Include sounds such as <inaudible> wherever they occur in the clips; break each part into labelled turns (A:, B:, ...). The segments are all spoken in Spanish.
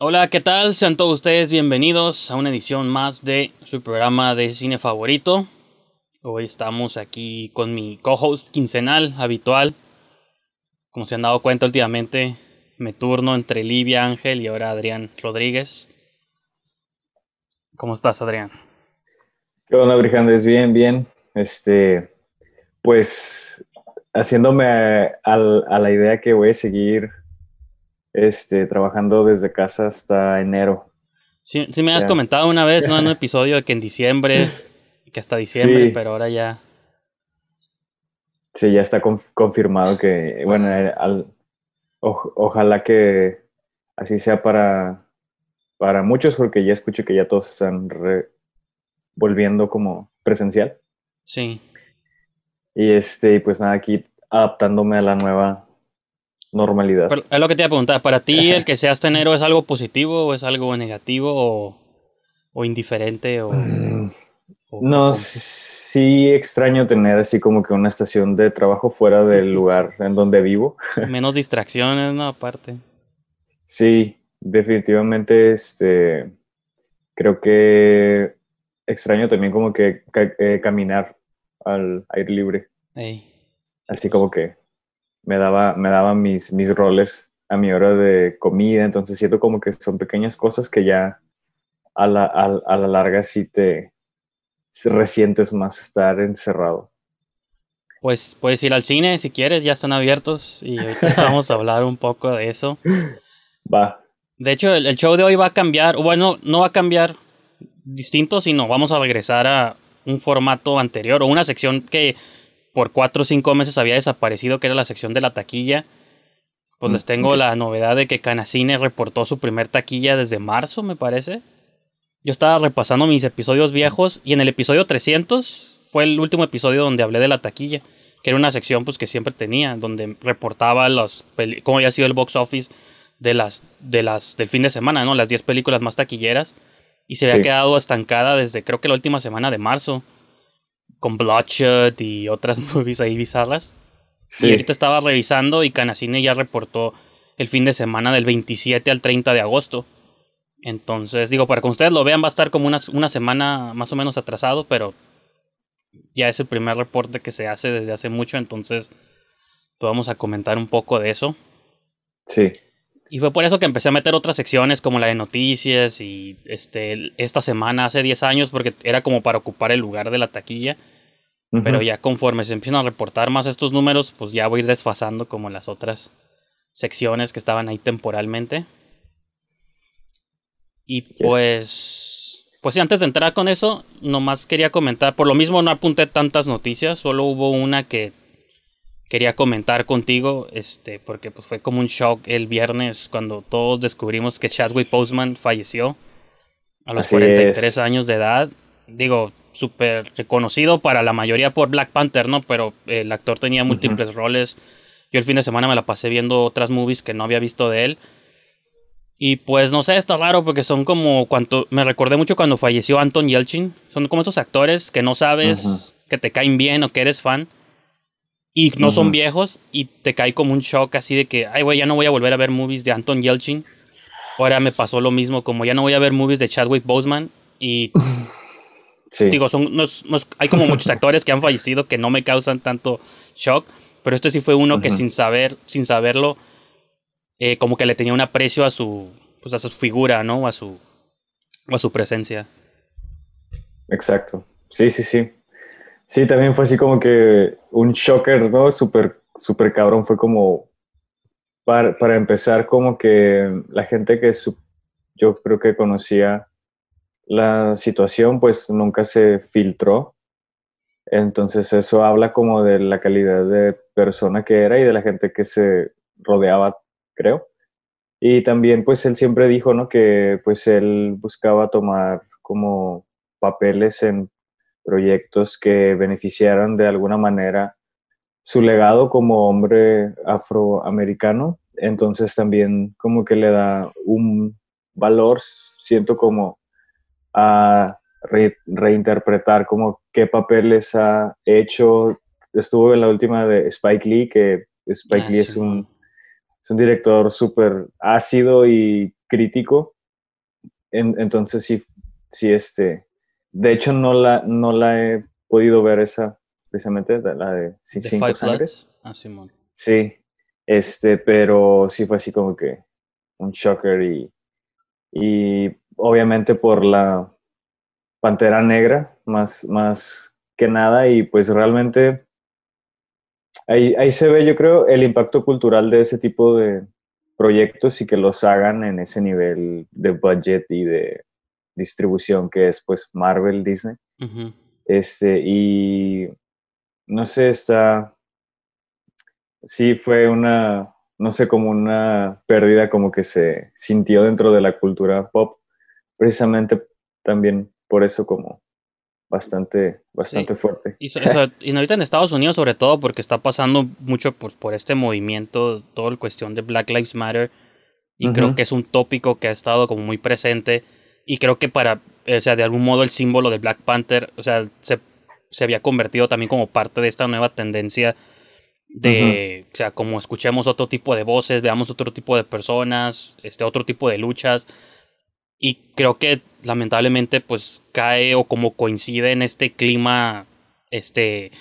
A: Hola, ¿qué tal? Sean todos ustedes bienvenidos a una edición más de su programa de cine favorito. Hoy estamos aquí con mi co-host quincenal habitual. Como se han dado cuenta últimamente, me turno entre Livia Ángel y ahora Adrián Rodríguez. ¿Cómo estás, Adrián?
B: ¿Qué onda, Brijandes? Bien, bien. Este, pues haciéndome a la idea que voy a seguir este, trabajando desde casa hasta enero. Sí, me has comentado
A: una vez, ¿no? En un <laughs> episodio de que en diciembre, que hasta diciembre, pero ahora ya.
B: Sí, ya está confirmado que, bueno, eh, ojalá que así sea para, para muchos, porque ya escucho que ya todos están volviendo como presencial. Sí. Y este, pues nada, aquí adaptándome a la nueva normalidad.
A: es lo que te iba a preguntar. ¿Para ti el que seas tenero es algo positivo o es algo negativo o, indiferente? O, mm,
B: no, sí extraño tener así como que una estación de trabajo fuera del <laughs> lugar en donde vivo. <laughs>
A: Menos distracciones, ¿no? Aparte.
B: Sí, definitivamente este, creo que extraño también como que eh, caminar al aire libre. así como que me daba, me mis, mis roles a mi hora de comida, entonces siento como que son pequeñas cosas que ya a la, larga sí te resientes más estar encerrado.
A: Pues puedes ir al cine si quieres, ya están abiertos y <laughs> vamos a hablar un poco de eso. Va. De hecho, el, el, show de hoy va a cambiar, bueno, no va a cambiar distinto, sino vamos a regresar a un formato anterior o una sección que por cuatro o cinco meses había desaparecido, que era la sección de la taquilla. Pues les mm, tengo la novedad de que Canacine reportó su primer taquilla desde marzo, me parece. Yo estaba repasando mis episodios viejos y en el episodio 300 fue el último episodio donde hablé de la taquilla, que era una sección pues que siempre tenía, donde reportaba los cómo había sido el box office de las, de las del fin de semana, ¿no? Las 10 películas más taquilleras y se había quedado estancada desde creo que la última semana de marzo con Bloodshot y otras <laughs> movies ahí bizarras. Sí. Y ahorita estaba revisando y Canacine ya reportó el fin de semana del 27 al 30 de agosto. Entonces, digo, para que ustedes lo vean, va a estar como una, una semana más o menos atrasado, pero ya es el primer reporte que se hace desde hace mucho, entonces vamos a comentar un poco de eso. Sí. Y fue por eso que empecé a meter otras secciones como la de noticias y este, esta semana hace 10 años porque era como para ocupar el lugar de la taquilla. Pero ya conforme se empiezan a reportar más estos números, pues ya voy a ir desfasando como las otras secciones que estaban ahí temporalmente. Y pues, pues sí, antes de entrar con eso, nomás quería comentar, por lo mismo no apunté tantas noticias, solo hubo una que quería comentar contigo, este, porque pues, fue como un shock el viernes cuando todos descubrimos que Chadwick Postman falleció a los 43 años de edad. Digo, súper reconocido para la mayoría por Black Panther, ¿no? Pero el actor tenía múltiples roles. Yo el fin de semana me la pasé viendo otras movies que no había visto de él. Y pues no sé, está raro porque son como cuanto. Me recordé mucho cuando falleció Anton Yelchin. Son como esos actores que no sabes que te caen bien o que eres fan y no son viejos y te cae como un shock así de que, ay, güey, ya no voy a volver a ver movies de Anton Yelchin. Ahora me pasó lo mismo, como ya no voy a ver movies de Chadwick Boseman y... <laughs> Sí. Digo, son, hay como muchos <laughs> actores que han fallecido que no me causan tanto shock, pero este sí fue uno que sin saber, sin saberlo, eh, como que le tenía un aprecio a su, pues a su figura, ¿no? A su, a su presencia.
B: Exacto. Sí, sí, sí. Sí, también fue así como que un shocker, ¿no? Súper, súper cabrón. Fue como, para, empezar, como que la gente que yo creo que conocía la situación, pues nunca se filtró. Entonces eso habla como de la calidad de persona que era y de la gente que se rodeaba, creo. Y también pues él siempre dijo, ¿no? Que pues él buscaba tomar como papeles en proyectos que beneficiaran de alguna manera su legado como hombre afroamericano. Entonces también como que le da un valor, siento como a reinterpretar como qué papeles ha hecho. Estuvo en la última de Spike Lee, que Spike ah, Lee es, un, director súper ácido y crítico. entonces sí, sí este, de hecho, no la, no la he podido ver esa, precisamente, la de ah, Sí, este, pero sí fue así como que un shocker y, obviamente por la Pantera Negra, más, más que nada, y pues realmente ahí, ahí se ve, yo creo, el impacto cultural de ese tipo de proyectos y que los hagan en ese nivel de budget y de distribución que es pues Marvel, Disney. Este, y no sé, está, sí fue una, no sé, como una pérdida como que se sintió dentro de la cultura pop, precisamente también por eso como bastante, bastante fuerte. Y,
A: ahorita en Estados Unidos sobre todo porque está pasando mucho por, este movimiento, toda la cuestión de Black Lives Matter, y creo que es un tópico que ha estado como muy presente y creo que para, o sea, de algún modo el símbolo de Black Panther, o sea, se, se había convertido también como parte de esta nueva tendencia de, o sea, como escuchemos otro tipo de voces, veamos otro tipo de personas, este otro tipo de luchas. Y creo que lamentablemente pues cae o como coincide en este clima este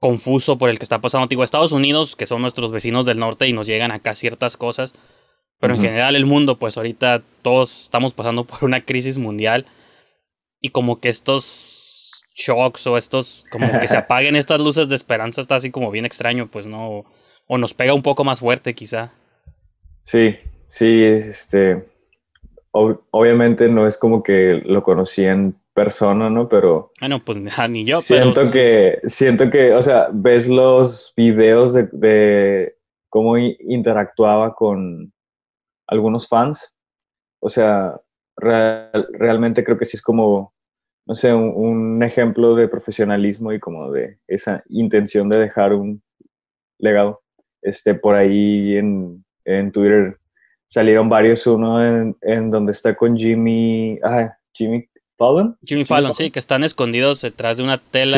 A: confuso por el que está pasando. Digo, Estados Unidos, que son nuestros vecinos del norte y nos llegan acá ciertas cosas, pero en general el mundo, pues ahorita todos estamos pasando por una crisis mundial y como que estos shocks o estos, como que se <laughs> apaguen estas luces de esperanza está así como bien extraño, pues no, o nos pega un poco más fuerte quizá.
B: Sí, sí, este, obviamente no es como que lo conocí en persona, ¿no? Pero. Bueno, pues <laughs> ni yo. Siento que, siento que, o sea, ves los videos de cómo interactuaba con, algunos fans. O sea, realmente creo que sí es como, no sé, un, ejemplo de profesionalismo y como de esa intención de dejar un legado. Este, por ahí en, en Twitter salieron varios, uno en, donde está con Jimmy, ah, Jimmy Fallon.
A: Jimmy Fallon, sí, que están escondidos detrás de una tela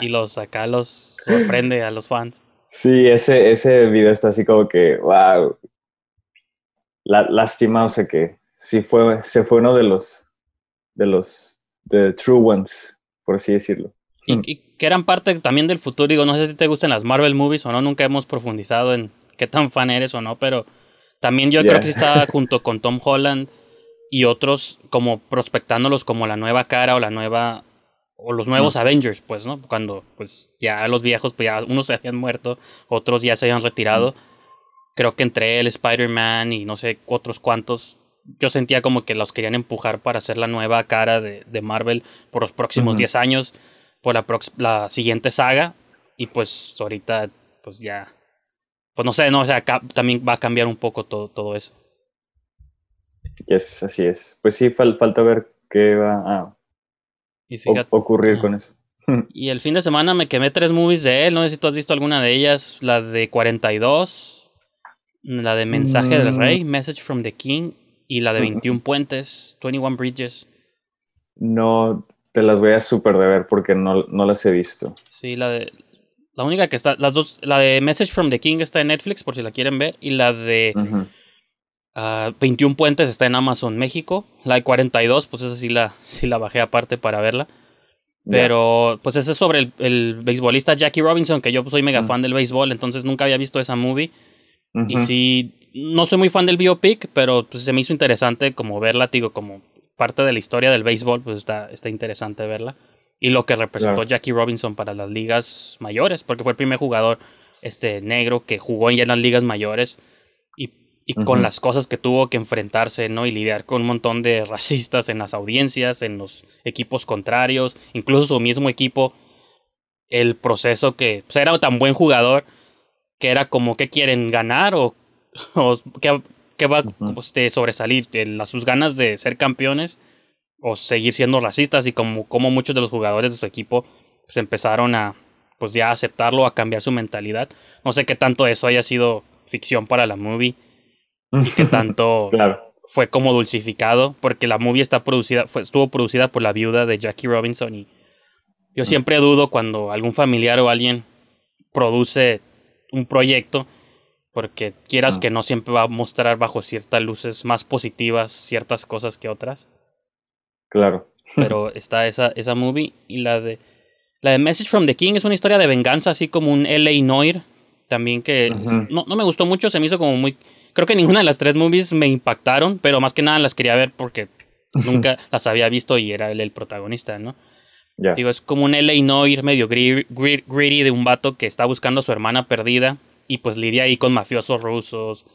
A: y, los acá los <laughs> sorprende a los fans.
B: Sí, ese, ese video está así como que, wow, lástima, o sea que sí fue, se fue uno de los, de los de true ones, por así decirlo.
A: Y, que eran parte también del futuro, digo, no sé si te gustan las Marvel movies o no, nunca hemos profundizado en qué tan fan eres o no, pero también yo creo que estaba <laughs> junto con Tom Holland y otros como prospectándolos como la nueva cara o la nueva o los nuevos mm. Avengers, pues, ¿no? Cuando pues ya los viejos pues ya unos se habían muerto, otros ya se habían retirado creo que entre él, Spider-Man y no sé, otros cuantos, yo sentía como que los querían empujar para hacer la nueva cara de, Marvel por los próximos 10 años, por la, la siguiente saga, y pues ahorita, pues ya, pues no sé, no, o sea, también va a cambiar un poco todo, todo eso.
B: así es. Pues sí, falta ver qué va a ocurrir con eso. <laughs>
A: Y el fin de semana me quemé tres movies de él, no sé si tú has visto alguna de ellas, la de 42, la de Mensaje del mm. Rey, Message from the King, y la de 21 Puentes, 21 Bridges.
B: No, te las voy a de deber porque no, no las he visto.
A: Sí, la de. La única que está. Las dos. La de Message from the King está en Netflix, por si la quieren ver. Y la de. 21 ah, Puentes está en Amazon México. La de 42, pues esa sí la, sí la bajé aparte para verla. Pero, pues ese es sobre el, el, beisbolista Jackie Robinson, que yo soy mega fan del béisbol, entonces nunca había visto esa movie. Y sí, no soy muy fan del biopic, pero pues, se me hizo interesante como verla, digo, como parte de la historia del béisbol, pues está, está interesante verla. Y lo que representó Jackie Robinson para las ligas mayores, porque fue el primer jugador este, negro que jugó ya en las ligas mayores y, con las cosas que tuvo que enfrentarse, ¿no? Y lidiar con un montón de <laughs> racistas en las audiencias, en los equipos contrarios, incluso su mismo equipo, el proceso que, pues, era tan buen jugador que era como qué quieren ganar o, qué, va este, a sobresalir, sus ganas de ser campeones o seguir siendo racistas y como, como muchos de los jugadores de su equipo pues empezaron a pues ya aceptarlo, a cambiar su mentalidad. No sé qué tanto eso haya sido ficción para la movie y qué <laughs> tanto fue como dulcificado porque la movie está producida fue, estuvo producida por la viuda de Jackie Robinson y yo siempre dudo cuando algún familiar o alguien produce un proyecto, porque quieras ah. que no siempre va a mostrar bajo ciertas luces más positivas ciertas cosas que otras. Claro. Pero <laughs> está esa, esa movie y la de... La de Message from the King es una historia de venganza, así como un L.A. Noir, también que no, no, me gustó mucho, se me hizo como muy... Creo que ninguna de las tres movies me impactaron, pero más que nada las quería ver porque
C: <laughs> nunca
A: las había visto y era él el protagonista, ¿no? Digo, es como un L.A. Noir medio greedy de un vato que está buscando a su hermana perdida y pues lidia ahí con mafiosos rusos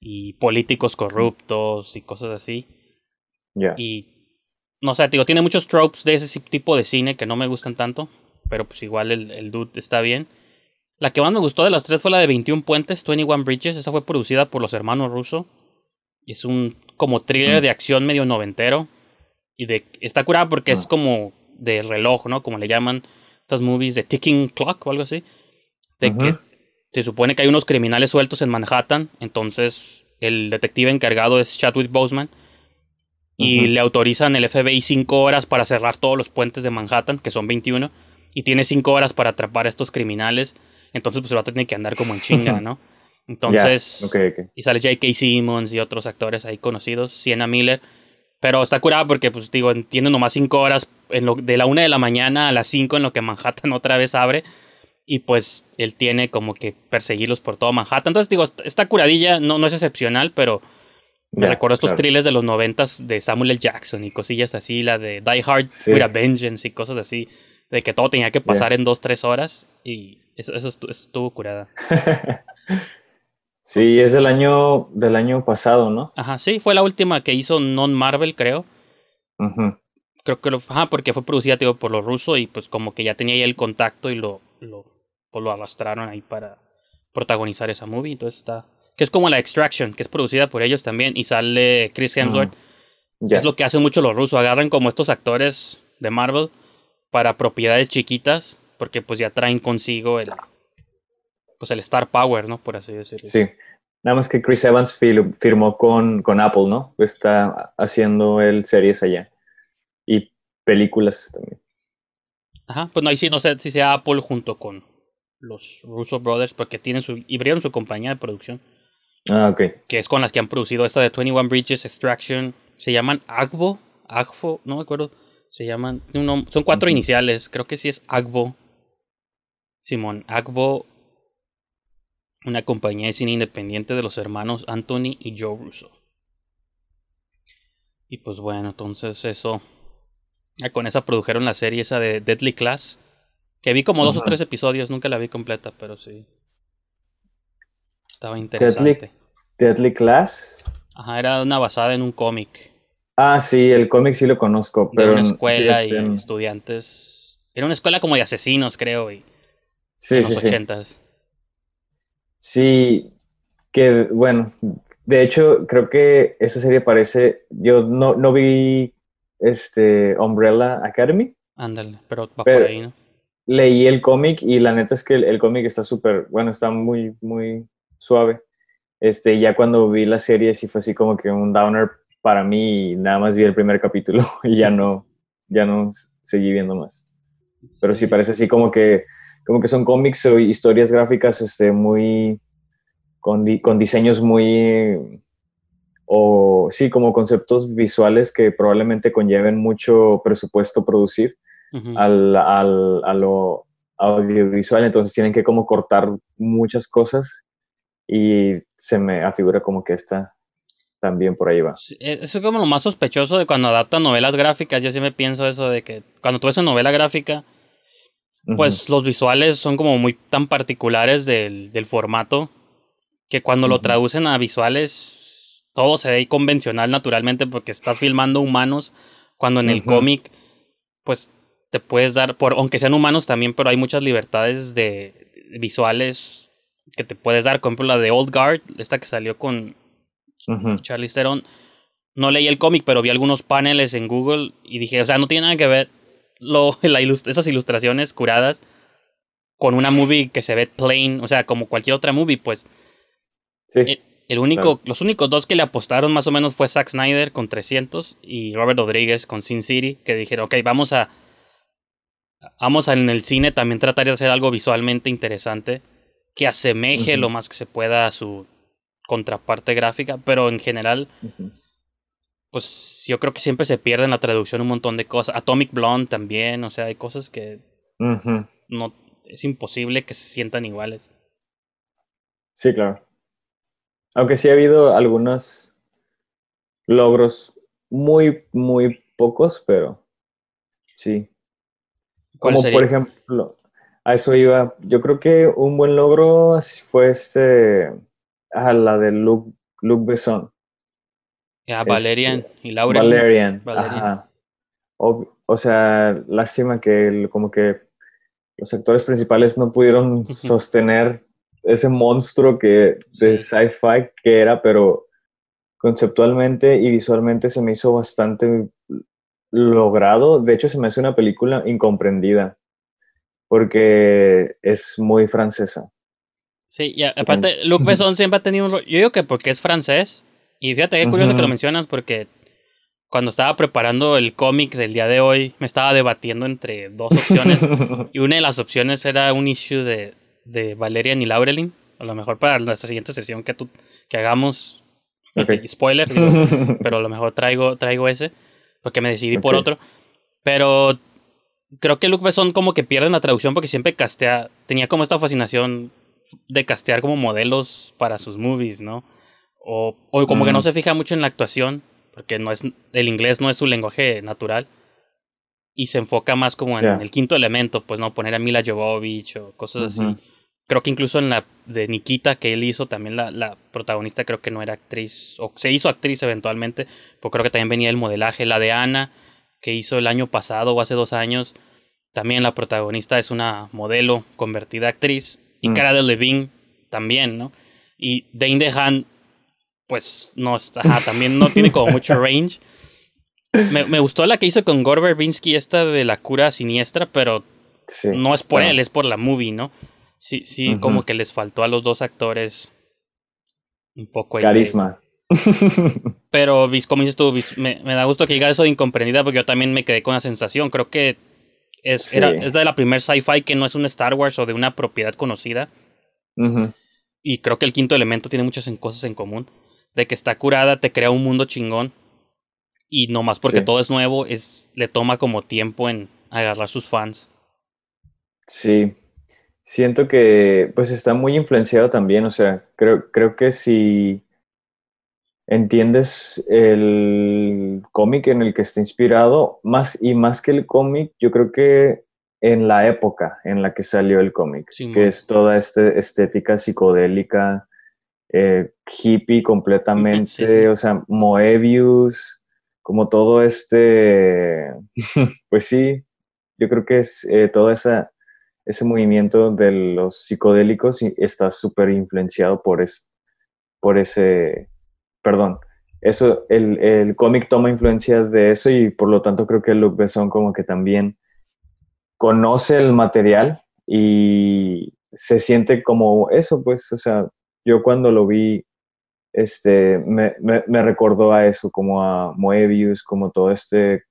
A: y políticos corruptos y cosas así. ya Y no sé, digo, tiene muchos tropes de ese tipo de cine que no me gustan tanto, pero pues igual el, dude está bien. La que más me gustó de las tres fue la de 21 Puentes, 21 Bridges. Esa fue producida por los hermanos Russo. Es un como thriller mm. de acción medio noventero. Y de, está curada porque es ah. como de reloj, ¿no? Como le llaman estas movies de ticking clock o algo así. De que se supone que hay unos criminales sueltos en Manhattan, entonces el detective encargado es Chadwick Boseman y le autorizan el FBI 5 horas para cerrar todos los puentes de Manhattan, que son 21, y tiene cinco horas para atrapar a estos criminales, entonces pues el a tiene que andar como en chinga, ¿no? <laughs> Entonces, y sale J.K. Simmons y otros actores ahí conocidos, Sienna Miller, pero está curada porque, pues digo, tiene nomás cinco horas en lo, de la una de la mañana a las cinco, en lo que Manhattan <laughs> otra vez abre. Y pues él tiene como que perseguirlos por todo Manhattan. Entonces digo, esta curadilla no, es excepcional, pero
C: me recuerdo estos triles
A: de los noventas de Samuel L. Jackson y cosillas así, la de Die Hard sí. with Vengeance y cosas así, de que todo tenía que pasar en dos, tres horas. Y eso, eso estuvo, estuvo curada. <laughs>
B: Sí, es del año, del año pasado, ¿no?
A: Ajá, sí, fue la última que hizo Non Marvel, creo. Creo que ajá, porque fue producida digo, por los rusos y pues como que ya tenía ahí el contacto y lo, lo, pues, lo arrastraron ahí para protagonizar esa movie. Entonces está. Que es como la Extraction, que es producida por ellos también y sale Chris Hemsworth. Es lo que hacen mucho los rusos, agarran como estos actores de Marvel para propiedades chiquitas, porque pues ya traen consigo el, pues, el star power, ¿no? Por así decirlo.
B: Sí. Nada más que Chris Evans firmó con, con, Apple, ¿no? Está haciendo el series allá. Y películas también.
A: Ajá, pues no, ahí sí no sé si sea Apple junto con los Russo Brothers, porque tienen su, y su compañía de producción. Ah, ok. Que es con las que han producido esta de 21 Bridges, Extraction. Se llaman Agbo, Agfo, no me acuerdo. Se llaman, son cuatro iniciales, creo que sí es Agbo. Simón, Agbo una compañía de cine independiente de los hermanos Anthony y Joe Russo. Y pues bueno, entonces eso. Con esa produjeron la serie esa de Deadly Class. Que vi como dos o tres episodios, nunca la vi completa, pero sí. Estaba interesante.
B: Deadly, Class.
A: Ajá, era una basada en un cómic.
B: Ah, sí, el cómic sí lo conozco, pero. en una escuela y este, estudiantes.
A: Era una escuela como de asesinos, creo, y.
B: Sí, en los ochentas. Sí. Sí, que bueno, de hecho creo que esta serie parece, yo no, no vi este Umbrella Academy. Ándale, pero va Leí el cómic y la neta es que el, cómic está súper, bueno, está muy, muy suave. Este, ya cuando vi la serie sí fue así como que un downer para mí y nada más vi el primer capítulo <laughs> y ya no, ya no seguí viendo más. Pero sí parece así como que como que son cómics o historias gráficas este, muy, con, con diseños muy, o sí, como conceptos visuales que probablemente conlleven mucho presupuesto producir al, al, a lo audiovisual, entonces tienen que como cortar muchas cosas y se me afigura como que está también por ahí va.
A: E, eso es como lo más sospechoso de cuando adaptan novelas gráficas, yo siempre pienso eso de que cuando tú ves una novela gráfica, pues los visuales son como muy tan particulares del, formato que cuando lo traducen a visuales todo se ve convencional naturalmente porque estás filmando humanos cuando en el cómic pues te puedes dar por aunque sean humanos también pero hay muchas libertades de visuales que te puedes dar, por ejemplo la de Old Guard, esta que salió con Charlie Theron. No leí el cómic, pero vi algunos paneles en Google y dije, o sea, no tiene nada que ver <laughs> esas ilustraciones curadas con una movie que se ve plain, o sea, como cualquier otra movie, pues. El, único, Los únicos dos que le apostaron más o menos fue Zack Snyder con 300 y Robert Rodríguez con Sin City, que dijeron, ok, vamos a... Vamos a en el cine también tratar de hacer algo visualmente interesante que asemeje lo más que se pueda a su contraparte gráfica, pero en general pues yo creo que siempre se pierde en la traducción un montón de cosas. Atomic Blonde también, o sea, hay cosas que no es imposible que se sientan iguales.
B: Sí, claro. Aunque sí ha habido algunos logros muy, muy pocos, pero sí. Como por ejemplo, a eso iba. Yo creo que un buen logro fue este, a la de Luke, Luke Besson
A: Valerian y Laura. Valerian.
B: O, sea, lástima que como que los actores principales no pudieron sostener ese monstruo que, de sci-fi que era, pero conceptualmente y visualmente se me hizo bastante logrado. De hecho, se me hace una película incomprendida porque es muy francesa.
A: Sí, y aparte, siempre ha tenido. Yo digo que porque es francés, y fíjate qué curioso que lo mencionas porque cuando estaba preparando el cómic del día de hoy, me estaba debatiendo entre dos opciones. <laughs> y una de las opciones era un issue de, de Valerian y Laurelin. A lo mejor para nuestra siguiente sesión que, tú, que hagamos. Spoiler, <laughs> pero a lo mejor traigo, traigo ese. Porque me decidí por otro. Pero creo que Luke Besson como que pierde la traducción porque siempre castea. Tenía como esta fascinación de castear como modelos para sus movies, ¿no? O, como que no se fija mucho en la actuación, porque no es, el inglés no es su lenguaje natural. Y se enfoca más como en el quinto elemento, pues no poner a Mila Jovovich o cosas así. Creo que incluso en la de Nikita que él hizo, también la, protagonista creo que no era actriz, o se hizo actriz eventualmente, porque creo que también venía el modelaje. La de Ana, que hizo el año pasado o hace dos años, también la protagonista es una modelo convertida actriz. Y mm. Cara de Levine también, ¿no? Y Dane DeHaan pues no está, también no tiene como mucho range. Me, gustó la que hizo con Gore Verbinski, esta de la cura siniestra, pero no es por él, es por la movie, ¿no? Sí, sí, como que les faltó a los dos actores un poco...
C: Carisma. <laughs>
A: Pero, como dices tú, me, me, da gusto que diga eso de incomprendida porque yo también me quedé con la sensación. Creo que es, de la primer sci-fi que no es un Star Wars o de una propiedad conocida. Y creo que el quinto elemento tiene muchas cosas en común de que está curada, te crea un mundo chingón. Y no más porque todo es nuevo, es, le toma como tiempo en agarrar sus fans.
B: Sí. Siento que pues está muy influenciado también. O sea, creo, creo que si entiendes el cómic en el que está inspirado, más y más que el cómic, yo creo que en la época en la que salió el cómic, que es toda esta estética psicodélica, eh, hippie completamente, o sea, Moebius, como todo este, <laughs> pues sí, yo creo que es eh, todo esa, ese movimiento de los psicodélicos y está súper influenciado por, por ese, perdón, eso, el, el cómic toma influencia de eso y por lo tanto creo que Luke Besson como que también conoce el material y se siente como eso, pues, o sea, yo cuando lo vi, este, me, recordó a eso, como a Moebius, como todo este,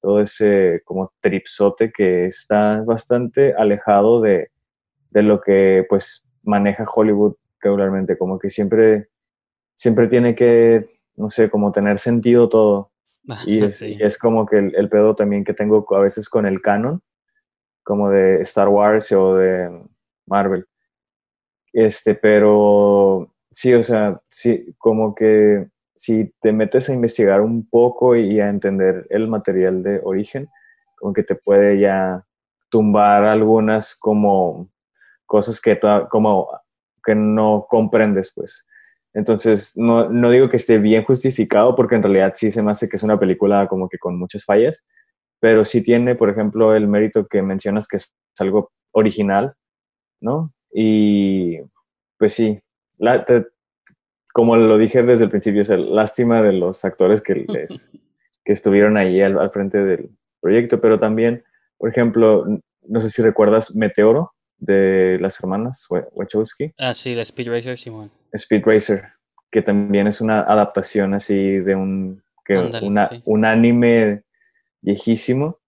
B: todo ese como tripsote que está bastante alejado de, lo que pues maneja Hollywood regularmente, como que siempre, siempre tiene que, no sé, como tener sentido todo. <laughs> Y es, como que el, pedo también que tengo a veces con el canon, como de Star Wars o de Marvel, este, pero sí, o sea, sí, como que si te metes a investigar un poco y a entender el material de origen, como que te puede ya tumbar algunas como cosas que, como, que no comprendes, pues. Entonces, no, no, digo que esté bien justificado, porque en realidad sí se me hace que es una película como que con muchas fallas, pero sí tiene, por ejemplo, el mérito que mencionas que es algo original, ¿no? Y pues sí, como lo dije desde el principio, es la lástima de los actores que, <laughs> les, que estuvieron ahí al, frente del proyecto, pero también, por ejemplo, no sé si recuerdas Meteoro de las hermanas Wachowski.
A: Ah, sí, la Speed Racer,
B: Simón. Speed Racer, que también es una adaptación así de un, que un anime viejísimo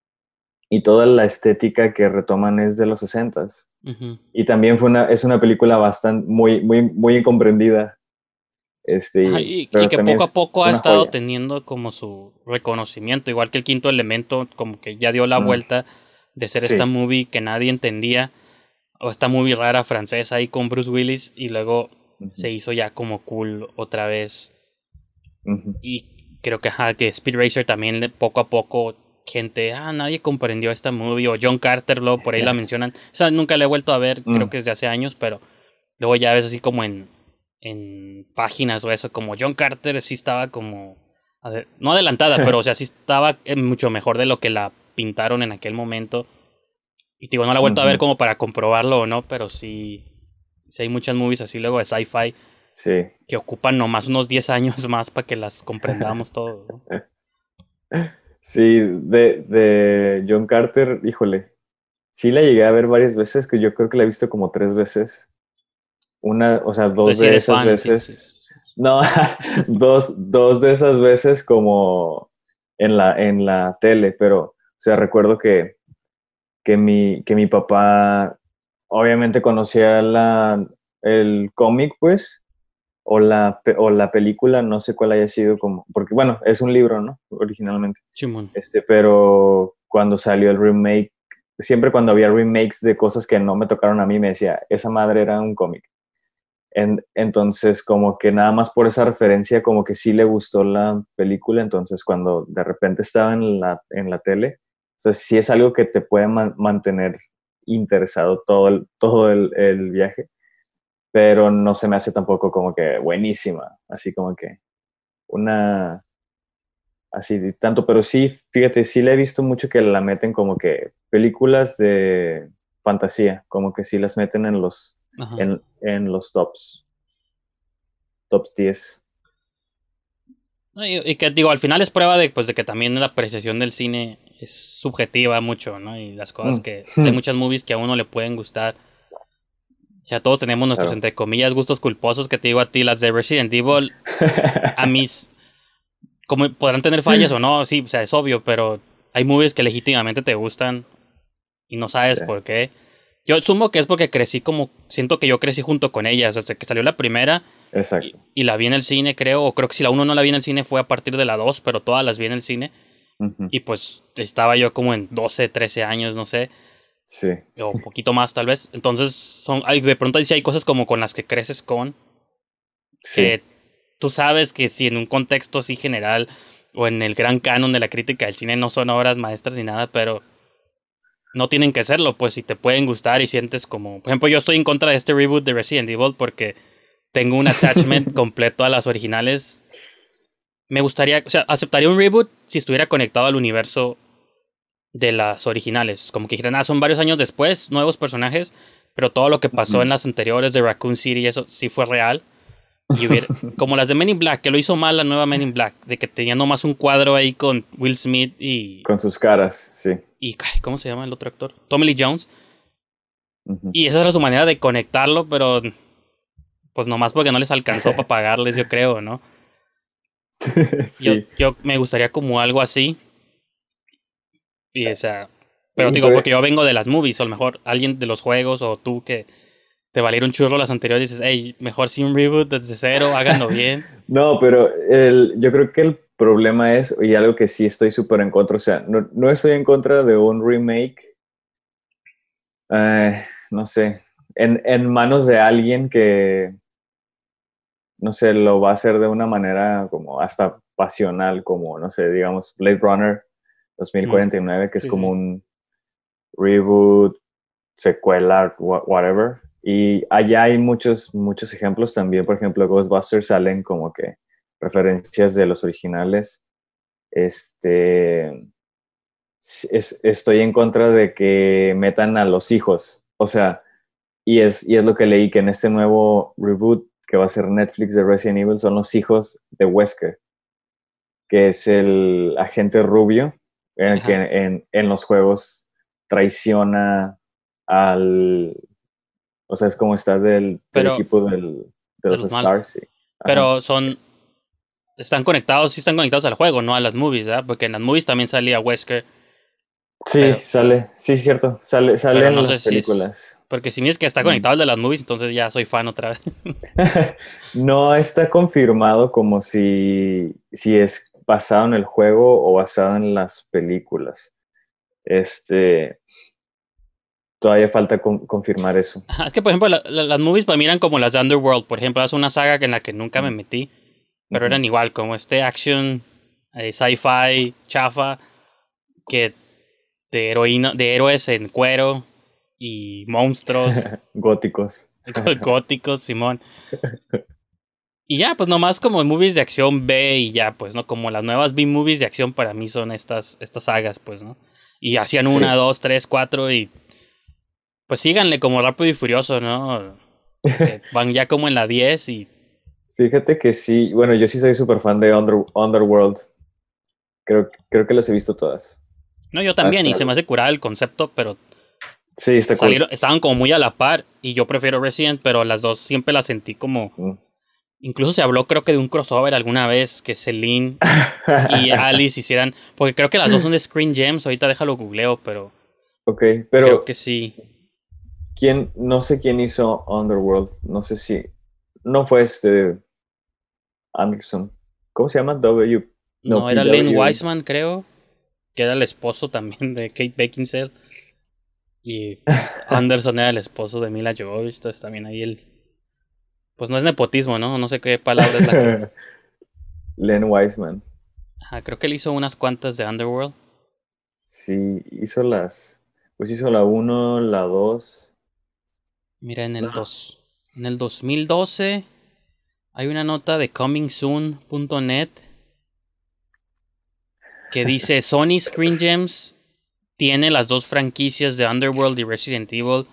B: y toda la estética que retoman es de los 60 y también fue una, es una película bastante, muy, muy, incomprendida. Este, y, que poco a poco ha estado
A: teniendo como su reconocimiento, igual que el quinto elemento, como que ya dio la vuelta de ser esta movie que nadie entendía, o esta movie rara francesa ahí con Bruce Willis, y luego se hizo ya como cool otra vez. Y creo que, ajá, que Speed Racer también poco a poco gente, ah, nadie comprendió esta movie, o John Carter, luego por ahí la mencionan. O sea, nunca la he vuelto a ver, creo mm. que desde hace años, pero luego ya ves así como en, en páginas o eso, como John Carter sí estaba como, no adelantada, <laughs> pero o sea, sí estaba eh, mucho mejor de lo que la pintaron en aquel momento. Y digo, no la he vuelto a ver como para comprobarlo o no, pero sí, sí hay muchas movies así luego de sci-fi sí. que ocupan nomás unos 10 años <laughs> más para que las comprendamos <laughs> todos.
B: Sí, de, de John Carter, híjole, sí la llegué a ver varias veces, que yo creo que la he visto como tres veces. Una, o sea, dos de esas veces. No, <laughs> dos, dos de esas veces como en la, en la tele, pero, o sea, recuerdo que, mi, que mi papá obviamente conocía la, el cómic, pues, o la, o la película, no sé cuál haya sido como, porque bueno, es un libro, ¿no? Originalmente. Este, pero cuando salió el remake, siempre cuando había remakes de cosas que no me tocaron a mí, me decía, esa madre era un cómic. entonces, como que nada más por esa referencia, como que sí le gustó la película, entonces cuando de repente estaba en la, en la tele, o sea, sí es algo que te puede mantener interesado todo todo el viaje pero no se me hace tampoco como que buenísima, así como que una, así de tanto, pero sí, fíjate, sí le he visto mucho que la meten como que películas de fantasía, como que sí las meten en los, en, en, los tops, tops 10.
A: Y, que digo, al final es prueba de, pues, de que también la apreciación del cine es subjetiva mucho, ¿no? Y las cosas mm. que, hay <laughs> muchas movies que a uno le pueden gustar o todos tenemos nuestros, entre comillas, gustos culposos que te digo a ti, las de Resident Evil, <laughs> a mis... Como podrán tener fallas o no, sí, o sea, es obvio, pero hay movies que legítimamente te gustan y no sabes por qué. Yo asumo que es porque crecí como, siento que yo crecí junto con ellas, hasta que salió la primera. Exacto. Y, la vi en el cine, creo, o creo que si la uno no la vi en el cine fue a partir de la dos, pero todas las vi en el cine. Y pues estaba yo como en 12, 13 años, no sé. Sí. O un poquito más, tal vez. Entonces, son, de pronto sí hay cosas como con las que creces con. Que tú sabes que si en un contexto así general o en el gran canon de la crítica del cine no son obras maestras ni nada, pero no tienen que serlo, pues si te pueden gustar y sientes como, por ejemplo, yo estoy en contra de este reboot de Resident Evil porque tengo un attachment <laughs> completo a las originales. Me gustaría, o sea, aceptaría un reboot si estuviera conectado al universo de las originales. Como que dijeron, ah, son varios años después, nuevos personajes, pero todo lo que pasó en las anteriores de Raccoon City eso sí fue real. Y <laughs> como las de Men in Black, que lo hizo mal la nueva Men in Black, de que tenía nomás un cuadro ahí con Will Smith y...
B: Con sus caras, sí.
A: Y, ¿cómo se llama el otro actor? Tommy Lee Jones. Y esa era su manera de conectarlo, pero pues nomás porque no les alcanzó <laughs> para pagarles, yo creo, ¿no? <laughs> yo me gustaría como algo así, pero digo, porque yo vengo de las movies, o a lo mejor alguien de los juegos o tú que te valieron churro las anteriores, dices, hey, mejor sin reboot desde cero, háganlo <laughs> bien.
B: no, pero el, yo creo que el problema es, y algo que sí estoy súper en contra, o sea, no, estoy en contra de un remake, eh, no sé, en, en manos de alguien que, no sé, lo va a hacer de una manera como hasta pasional, como, no sé, digamos, Blade Runner 2049, que es como un reboot, secuela, whatever. Y allá hay muchos, muchos ejemplos también. Por ejemplo, Ghostbusters salen como que referencias de los originales. Este, estoy en contra de que metan a los hijos. O sea, y es, y es lo que leí, que en este nuevo reboot que va a ser Netflix de Resident Evil son los hijos de Wesker, que es el agente rubio en los juegos traiciona al... O sea, es como estar del, equipo de, los, Stars.
A: Pero son... Están conectados, sí están conectados al juego, no a las movies, ¿verdad? Porque en las movies también salía Wesker.
B: Sí, sale, sí, es cierto, sale, sale en las películas.
A: porque si es que está mm. conectado al de las movies, entonces ya soy fan otra vez. <laughs>
B: no está confirmado como si, si es basado en el juego o basado en las películas. Este, todavía falta confirmar eso.
A: es que, por ejemplo, las movies para mí eran como las de Underworld, por ejemplo, es una saga en la que nunca me metí, pero eran igual, como este action, eh, sci-fi, chafa, que de, heroína, de héroes en cuero y
B: monstruos. <laughs> Góticos.
A: <laughs> Góticos, Simón. <laughs> Y ya, pues nomás como movies de acción B y ya, pues, ¿no? Como las nuevas B-movies de acción para mí son estas, estas sagas, pues, ¿no? Y hacían una, dos, tres, cuatro y... Pues síganle como rápido y furioso, ¿no? <laughs> Van ya como en la 10
B: y... Fíjate que sí, bueno, yo sí soy súper fan de Under, Underworld. Creo, creo que las he visto todas.
A: No, yo también, y se me hace curada el concepto, pero...
B: Sí, está Estaban
A: como muy a la par y yo prefiero Resident, pero las dos siempre las sentí como... Incluso se habló, creo que, de un crossover alguna vez que Celine y <laughs> Alice hicieran. Porque creo que las dos son de Screen Gems. Ahorita déjalo googleo, pero.
B: Ok, pero. Creo que sí. ¿Quién? No sé quién hizo Underworld. No sé si. No fue este. Anderson. ¿Cómo se llama? W. No, era Lynn
A: Wiseman, creo. Que era el esposo también de Kate Beckinsale. Y <laughs> Anderson era el esposo de Mila Jovovich. Entonces también ahí el pues no es nepotismo, ¿no? No sé qué palabra es la que...
B: <laughs> Len Wiseman.
A: Ajá, creo que él hizo unas cuantas de Underworld.
B: Sí, hizo las... Pues hizo la 1, la 2.
A: Mira, en el 2. Ah. En el 2012 hay una nota de comingsoon.net que dice <laughs> Sony Screen Gems tiene las dos franquicias de Underworld y Resident Evil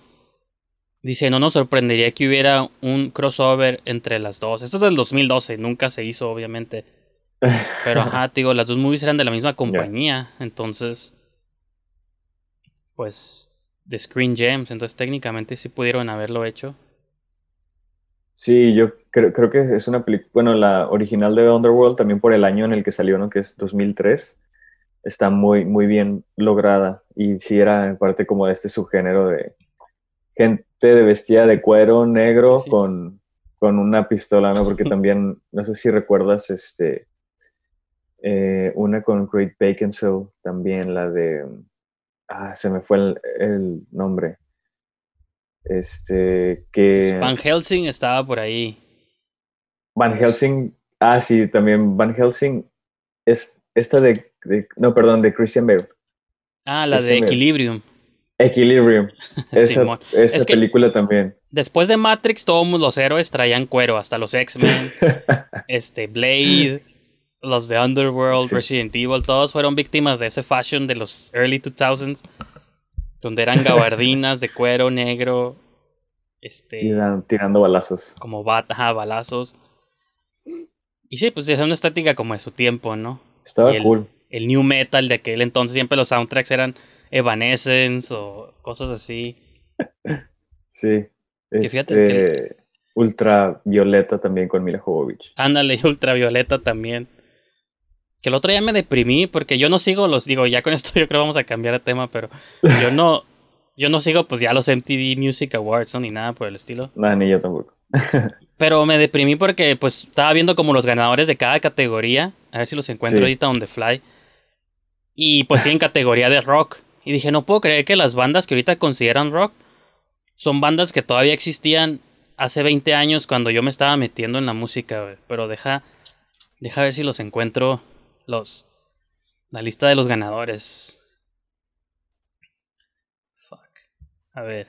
A: Dice, no nos sorprendería que hubiera un crossover entre las dos. Esto es del 2012, nunca se hizo, obviamente. Pero ajá, <laughs> digo, las dos movies eran de la misma compañía. Entonces, pues, de Screen Gems. Entonces, técnicamente sí pudieron haberlo hecho.
B: Sí, yo creo, creo que es una película. Bueno, la original de Underworld, también por el año en el que salió, ¿no? que es 2003, está muy, muy bien lograda. Y sí, era parte como de este subgénero de gente de vestida de cuero negro con, con, una pistola, ¿no? Porque <laughs> también, no sé si recuerdas, este, eh, una con Great Bacon también la de, ah, se me fue el, nombre. Este, que... Van
A: Helsing estaba por ahí.
B: Van Helsing, ah, sí, también Van Helsing, es esta de, no, perdón, de Christian Bale. Ah, la de Equilibrium. Equilibrium. <laughs> Esa, película también.
A: Después de Matrix, todos los héroes traían cuero, hasta los X-Men, <laughs> este, Blade, los de Underworld, Resident Evil, todos fueron víctimas de ese fashion de los early 2000s, donde eran gabardinas de cuero negro. Este,
B: tirando balazos.
A: Como bata, balazos. Y sí, pues es una estética como de su tiempo, ¿no? Estaba cool. El new metal de aquel entonces, siempre los soundtracks eran Evanescence o cosas así.
B: Sí. Que este, fíjate que... Ultravioleta también con Mila Jovovich.
A: Ándale, <laughs> Ultravioleta también. Que el otro día me deprimí porque yo no sigo los. Digo, ya con <laughs> esto yo creo vamos a cambiar de tema, pero yo no. <laughs> Yo no sigo, pues ya los MTV Music Awards, ¿no? Ni nada por el estilo.
B: No, ni yo tampoco.
A: pero me deprimí porque, pues, estaba viendo como los ganadores de cada categoría. A ver si los encuentro ahorita donde fly. Y pues sí, en categoría de rock. Y dije, no puedo creer que las bandas que ahorita consideran rock son bandas que todavía existían hace 20 años cuando yo me estaba metiendo en la música, Pero deja, deja ver si los encuentro los la lista de los ganadores. Fuck. A ver.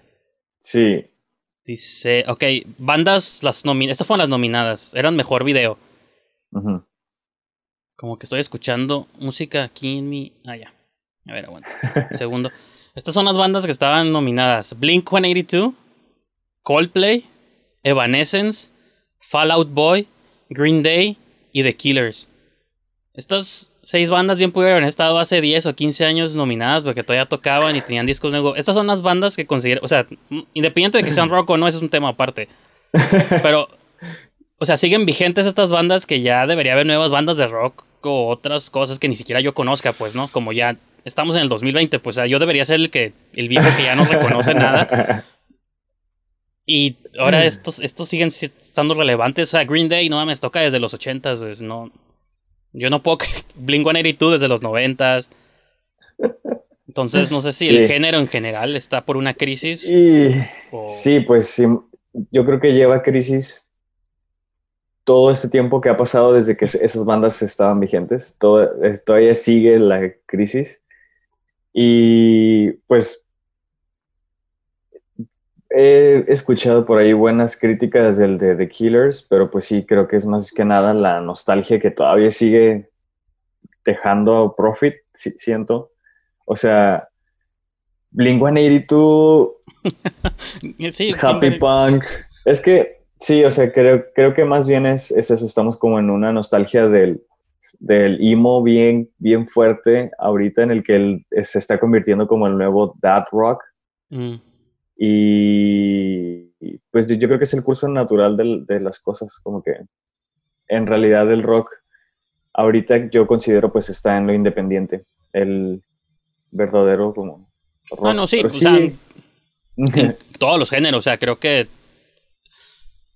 A: Sí. Dice, ok, bandas, las nominadas, estas fueron las nominadas, eran mejor video. Como que estoy escuchando música aquí en mi... Ah, ya. A ver, aguanta. segundo. Estas son las bandas que estaban nominadas: Blink 182, Coldplay, Evanescence, Fallout Boy, Green Day y The Killers. Estas seis bandas bien pudieron haber estado hace 10 o 15 años nominadas porque todavía tocaban y tenían discos nuevos. Estas son las bandas que considero, o sea, independiente de que sean rock o no, eso es un tema aparte. Pero, o sea, siguen vigentes estas bandas que ya debería haber nuevas bandas de rock o otras cosas que ni siquiera yo conozca, pues, ¿no? Como ya estamos en el 2020, pues o sea, yo debería ser el que el viejo que ya no reconoce nada. <laughs> Y ahora mm. estos, estos siguen estando relevantes. O sea, Green Day, no me toca desde los 80, s no. Yo no puedo <laughs> Blink tú desde los 90. Entonces, no sé si el género en general está por una
B: crisis. Sí, pues sí. yo creo que lleva crisis todo este tiempo que ha pasado desde que esas bandas estaban vigentes. Todo, eh, todavía sigue la crisis. Y pues he escuchado por ahí buenas críticas del de The Killers, pero pues sí, creo que es más que nada la nostalgia que todavía sigue dejando profit, siento. O sea, lingua 182, <laughs> Happy Punk. Es que sí, o sea, creo, creo que más bien es, eso. Estamos como en una nostalgia del, del emo bien, bien fuerte ahorita en el que él se está convirtiendo como el nuevo dad rock. Mm. Y pues yo, creo que es el curso natural de las cosas, como que en realidad el rock ahorita yo considero pues está en lo independiente, el verdadero como... Ah, sí,
A: <laughs> todos los géneros, o sea, creo que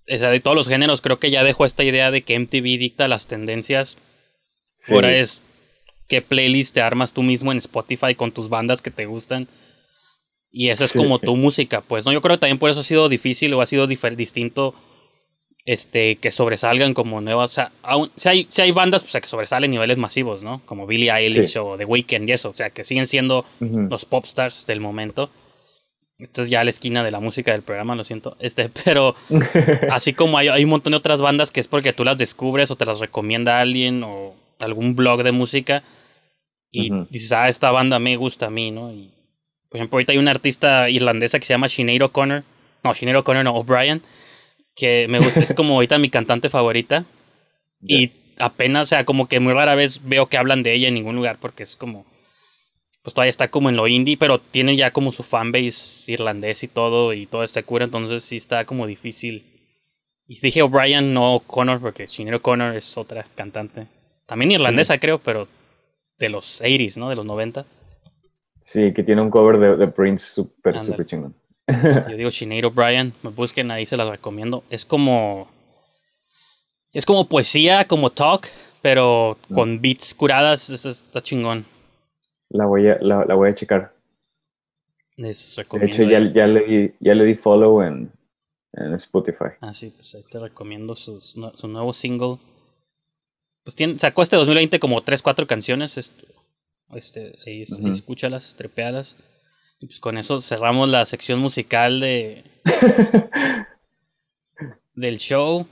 A: de todos los géneros, creo que ya dejó esta idea de que MTV dicta las tendencias Ahora es qué playlist te armas tú mismo en Spotify con tus bandas que te gustan. Y esa es como tu música, pues, ¿no? Yo creo que también por eso ha sido difícil o ha sido distinto este, que sobresalgan como nuevas. O sea, aún, si, hay, bandas pues, que sobresalen niveles masivos, ¿no? Como Billie Eilish o The Weeknd y eso. O sea, que siguen siendo los pop stars del momento. Esto es ya la esquina de la música del programa, lo siento. Este, <laughs> pero <laughs> así como hay, hay, un montón de otras bandas que es porque tú las descubres o te las recomienda alguien o algún blog de música y dices, ah, esta banda me gusta a mí, ¿no? Y, por ejemplo, ahorita hay una artista irlandesa que se llama Sinead O'Connor, no, Sinead Connor no, O'Brien, que me gusta, es como ahorita mi cantante favorita. <laughs> Y apenas, o sea, como que muy rara vez veo que hablan de ella en ningún lugar porque es como, pues todavía está como en lo indie, pero tiene ya como su fanbase irlandés y todo y toda esta cura, entonces sí está como difícil. Y dije O'Brien, no O'Connor, porque Sinead O'Connor es otra cantante. También irlandesa, creo, pero de los 80s, ¿no? De los 90.
B: Sí, que tiene un cover de, Prince súper, súper chingón.
A: Pues, yo <laughs> digo Sinead Brian, me busquen ahí, se las recomiendo. Es como. Es como poesía, como talk, pero ah. con beats curadas, está, chingón.
B: La voy a, la, voy a checar.
A: De hecho, ya,
B: le, di, follow en, Spotify.
A: Ah, sí, pues ahí te recomiendo su nuevo single pues tiene, sacó este 2020 como 3, 4 canciones. Este, escúchalas, Y pues con eso cerramos la sección musical de <laughs> del show.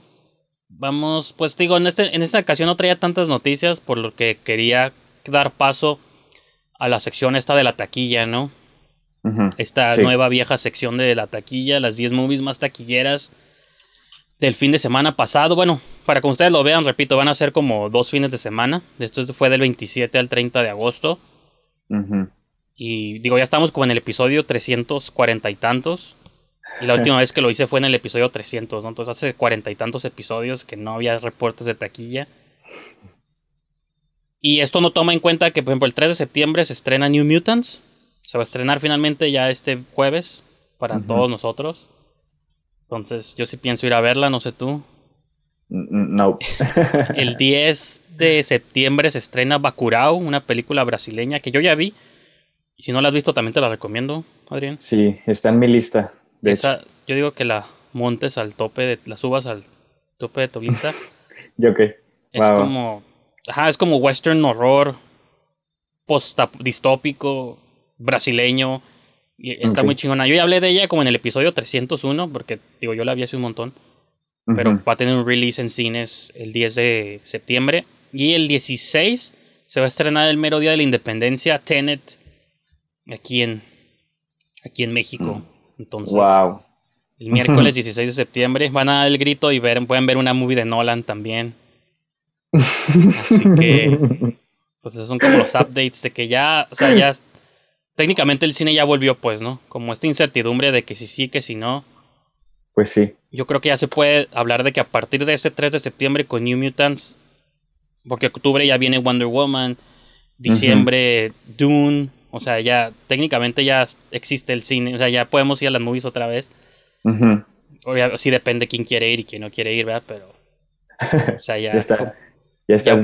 A: Vamos, pues digo, en, este, en esta ocasión no traía tantas noticias, por lo que quería dar paso a la sección esta de la taquilla, ¿no? Esta nueva vieja sección de la taquilla, las 10 movies más taquilleras del fin de semana pasado. Bueno, para que ustedes lo vean, repito, van a ser como dos fines de semana. Esto fue del 27 al 30 de agosto. Y digo, ya estamos como en el episodio 340 y tantos. Y la última vez que lo hice fue en el episodio 300, Entonces hace cuarenta y tantos episodios que no había reportes de taquilla. Y esto no toma en cuenta que, por ejemplo, el 3 de septiembre se estrena New Mutants. Se va a estrenar finalmente ya este jueves para todos nosotros. Entonces, yo sí pienso ir a verla, no sé tú.
C: No.
A: <laughs> el 10 de <laughs> septiembre se estrena Bacurau, una película brasileña que yo ya vi. Y si no la has visto, también te la recomiendo,
B: Adrián. Sí, está en mi lista. Esa,
A: Yo digo que la montes al tope, de, la subas al tope de tu lista.
B: <laughs> yo qué. Es como.
A: Ajá, es como western horror, post distópico, brasileño y está muy chingona. Yo ya hablé de ella como en el episodio 301, porque digo, yo la vi hace un montón. Pero va a tener un release en cines el 10 de septiembre. Y el 16 se va a estrenar el mero día de la independencia, Tenet, aquí en, aquí en México. Mm. Entonces, el miércoles 16 <laughs> de septiembre van a dar el grito y ver, pueden ver una movie de Nolan también. <laughs> Así que, pues esos son como los updates de que ya, o sea, ya técnicamente el cine ya volvió, pues, ¿no? Como esta incertidumbre de que si sí, que si no. Pues sí. Yo creo que ya se puede hablar de que a partir de este 3 de septiembre con New Mutants, porque octubre ya viene Wonder Woman, diciembre Dune, o sea, ya técnicamente ya existe el cine, o sea, ya podemos ir a las movies otra vez. sí depende quién quiere ir y quién no quiere ir, ¿verdad? Pero, <laughs> o sea, ya... ya está.
B: Ya está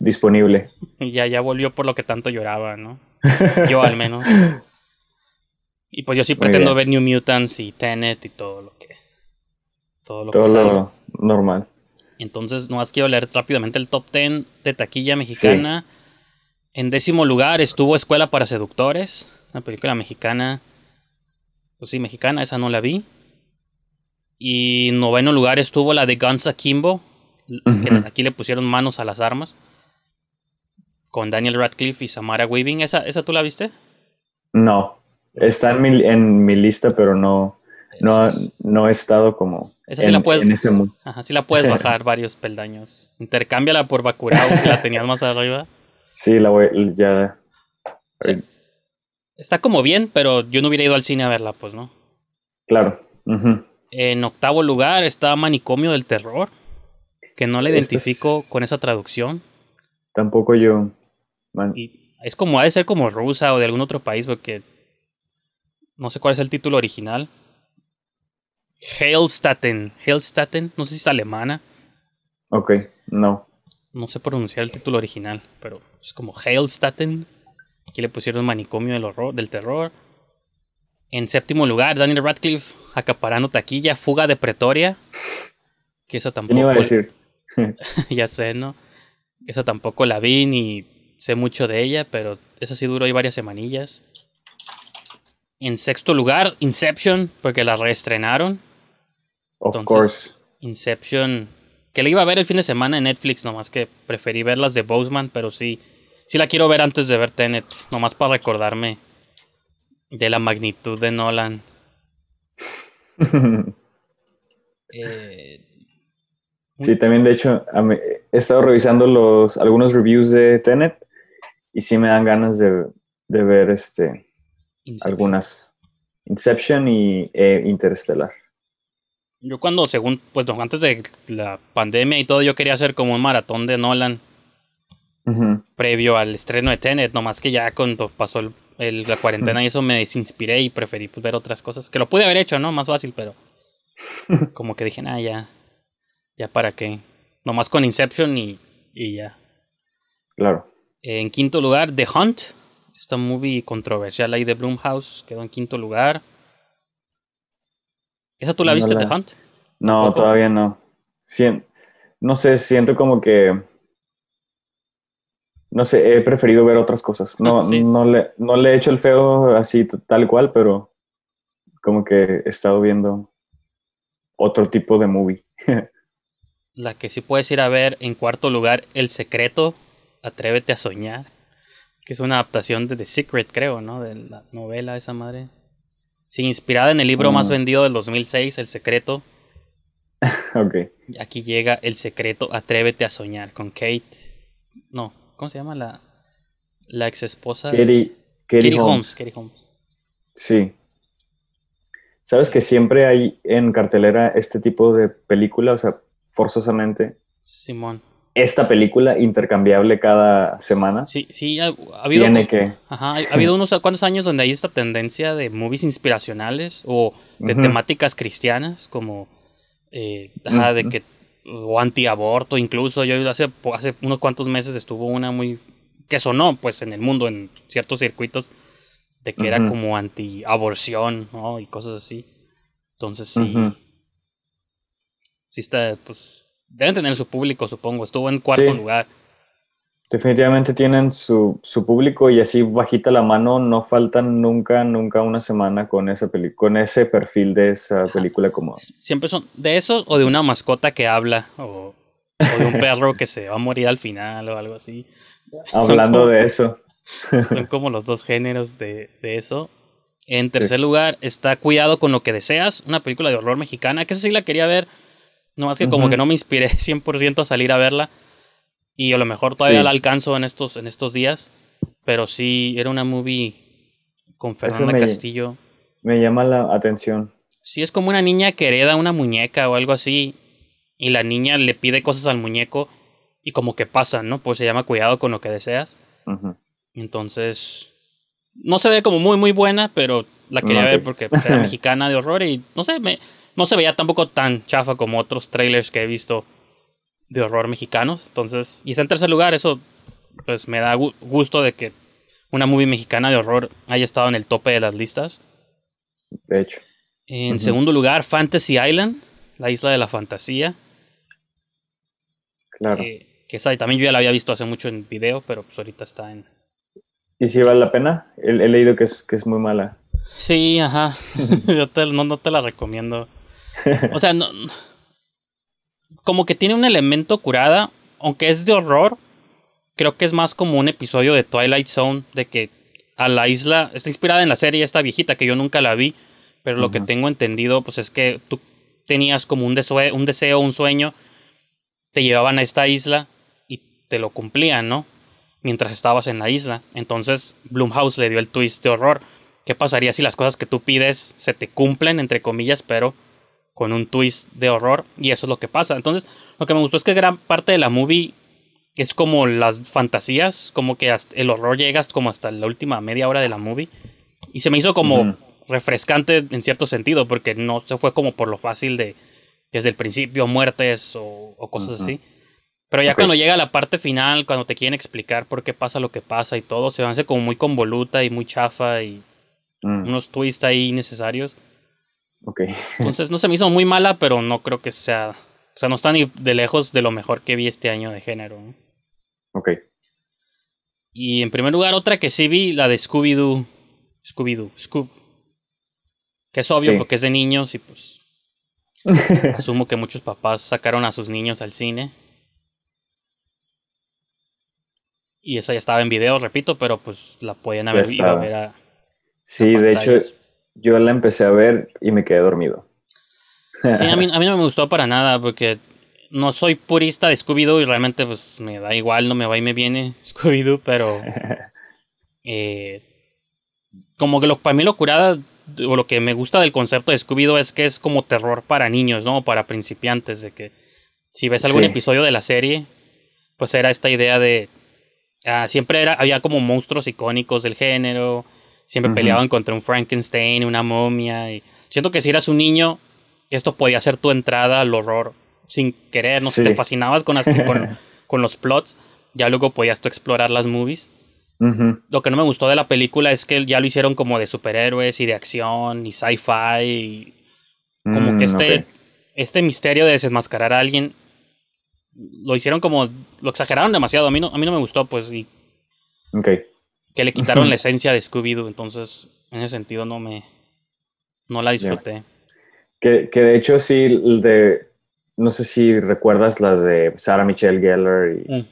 B: disponible.
A: Ya, ya volvió por lo que tanto lloraba, ¿no?
B: <laughs> Yo al menos.
A: Y pues yo sí pretendo ver New Mutants y Tenet y todo lo que. Todo lo que normal. Entonces, no más quiero leer rápidamente el top 10 de taquilla mexicana. En décimo lugar estuvo Escuela para Seductores, una película mexicana. Pues sí, mexicana, esa no la vi. Y en noveno lugar estuvo la de Guns Akimbo, aquí le pusieron manos a las armas, con Daniel Radcliffe y Samara Weaving. ¿Esa, tú la viste?
B: No, está en mi, lista, pero no, no, he estado como... en, la puedes, ese
A: ajá, la puedes bajar varios peldaños. Intercámbiala por Bakurao, si la tenías más arriba.
B: Sí, la voy, ya...
A: Está como bien, pero yo no hubiera ido al cine a verla, pues, ¿no? Claro. En octavo lugar está Manicomio del Terror que no la este identifico con esa traducción.
B: Tampoco yo.
A: es como, ha de ser como rusa o de algún otro país, porque no sé cuál es el título original. hellstatten hellstatten no sé si es alemana.
B: Ok, no.
A: No sé pronunciar el título original, pero es como hellstatten Aquí le pusieron manicomio del horror, del terror. En séptimo lugar, Daniel Radcliffe acaparando taquilla, fuga de Pretoria. Que esa tampoco. <laughs> <laughs> ya sé, ¿no? Esa tampoco la vi ni sé mucho de ella, pero esa sí duró ahí varias semanillas. En sexto lugar, Inception, porque la reestrenaron. Of Inception, que la iba a ver el fin de semana en Netflix, nomás que preferí verlas de Boseman, pero sí, sí la quiero ver antes de ver Tenet, nomás para recordarme de la magnitud de Nolan.
C: <laughs>
B: eh, Sí, también de hecho he estado revisando los, algunos reviews de Tenet y sí me dan ganas de, de ver este algunas. Inception y e Interstellar.
A: Yo cuando, según, pues antes de la pandemia y todo, yo quería hacer como un maratón de Nolan previo al estreno de Tenet, nomás que ya cuando pasó la cuarentena y eso me desinspiré y preferí pues, ver otras cosas, que lo pude haber hecho, ¿no? Más fácil, pero <laughs> como que dije, nada, ya, ya para qué. Nomás con Inception y, ya. Claro. En quinto lugar, The Hunt. Esta movie controversial ahí de Blumhouse quedó en quinto lugar. ¿Esa tú la viste, The Hunt?
B: No, todavía no. No sé, siento como que. No sé, he preferido ver otras cosas. No, ah, no, le, no le he hecho el feo así tal cual, pero como que he estado viendo otro tipo de movie. <laughs>
A: La que sí puedes ir a ver en cuarto lugar, El Secreto, Atrévete a Soñar, que es una adaptación de The Secret, creo, ¿no? De la novela esa madre. Sí, inspirada en el libro más mm. vendido del 2006, El Secreto. <laughs> ok. Aquí llega El Secreto, Atrévete a Soñar, con Kate. No, ¿cómo se llama la, la ex esposa? Katie, Katie, Holmes. Holmes. Holmes.
B: Sí. Sabes que siempre hay en cartelera este tipo de película, o sea, forzosamente. Simón. Esta película intercambiable cada semana. Sí, sí, ha, habido. Tiene que.
A: Ajá, ha, habido unos cuantos años donde hay esta tendencia de movies inspiracionales o de temáticas cristianas, como. Eh, ajá, de que. O antiaborto, incluso. Yo hace, hace unos cuantos meses estuvo una muy. que sonó, pues, en el mundo, en ciertos circuitos, de que era como antiaborción, ¿no? Y cosas así. Entonces, sí pues, deben tener su público, supongo. Estuvo en cuarto lugar.
B: Definitivamente tienen su, su, público y así bajita la mano, no faltan nunca, nunca una semana con esa con ese perfil de esa película como.
A: Siempre son de eso o de una mascota que habla o, de un perro que se va a morir al final o algo así. Hablando de eso. <laughs> Son como los dos géneros de, eso. En tercer lugar está Cuidado con lo que deseas, una película de horror mexicana, que eso sí la quería ver no más que como que no me inspiré 100% <laughs> a salir a verla. Y a lo mejor todavía la alcanzo en estos, en estos días. Pero sí, era una movie con Fernanda Castillo.
B: Me llama la atención.
A: Sí, es como una niña que hereda una muñeca o algo así. Y la niña le pide cosas al muñeco. Y como que pasa, ¿no? Pues se llama cuidado con lo que deseas. Entonces. No se ve como muy, muy buena, pero la quería ver porque pues, era <laughs> mexicana de horror. Y no sé, me, no se veía tampoco tan chafa como otros trailers que he visto de horror mexicanos. Entonces, y está en tercer lugar, eso pues me da gusto de que una movie mexicana de horror haya estado en el tope de las listas. De hecho. En segundo lugar, Fantasy Island, la isla de la fantasía. Claro. Eh, que esa también yo ya la había visto hace mucho en video, pero pues ahorita está en.
B: ¿Y si vale la pena? He, leído que es, que es muy mala.
A: Sí, ajá. <laughs> yo no, no te la recomiendo. O sea, como que tiene un elemento curada, aunque es de horror, creo que es más como un episodio de Twilight Zone, de que a la isla, está inspirada en la serie esta viejita que yo nunca la vi, pero lo que tengo entendido pues es que tú tenías como un, deseo, un deseo, un sueño, te llevaban a esta isla y te lo cumplían, ¿no? Mientras estabas en la isla. Entonces Bloomhouse le dio el twist de horror. ¿Qué pasaría si las cosas que tú pides se te cumplen, entre comillas, pero con un twist de horror y eso es lo que pasa. Entonces, lo que me gustó es que gran parte de la movie es como las fantasías, como que el horror llega como hasta la última media hora de la movie y se me hizo como refrescante en cierto sentido porque no se fue como por lo fácil de desde el principio muertes o, cosas así. Pero ya cuando llega la parte final, cuando te quieren explicar por qué pasa lo que pasa y todo, se hace como muy convoluta y muy chafa y mm. unos twists ahí innecesarios.
C: Ok. <laughs> Entonces
A: no se me hizo muy mala, pero no creo que sea. O sea, no está ni de lejos de lo mejor que vi este año de género. Ok. Y en primer lugar, otra que sí vi, la de Scooby-Doo. Scooby-Doo, Scoob. Que es obvio porque es de niños y pues. <laughs> asumo que muchos papás sacaron a sus niños al cine. Y esa ya estaba en video, repito, pero pues la pueden haber ido a
B: Sí, de hecho, yo la empecé a ver y me quedé dormido. Sí, a
A: mí, no me gustó para nada porque no soy purista de Scooby-Doo y realmente pues me da igual, no me va y me viene Scooby-Doo, pero... <laughs> Eh, como que lo, para mí lo curada o lo que me gusta del concepto de Scooby-Doo es que es como terror para niños, ¿no? Para principiantes, de que si ves algún episodio de la serie, pues era esta idea de... Ah, siempre era, había como monstruos icónicos del género, Siempre peleaban contra un Frankenstein, una momia. Y... Siento que si eras un niño, esto podía ser tu entrada al horror sin querer, no sé, te fascinabas con, <laughs> con, los plots, ya luego podías tú explorar las movies. Lo que no me gustó de la película es que ya lo hicieron como de superhéroes y de acción y sci-fi.
C: Como mm, que este,
A: este misterio de desenmascarar a alguien lo hicieron como. Lo exageraron demasiado. A mí no, a mí no me gustó, pues. Y, okay. Que le quitaron la esencia de Scooby-Doo, entonces en ese sentido no me. No la disfruté.
B: Que, que, de hecho sí, de, no sé si recuerdas las de Sarah Michelle Geller y mm.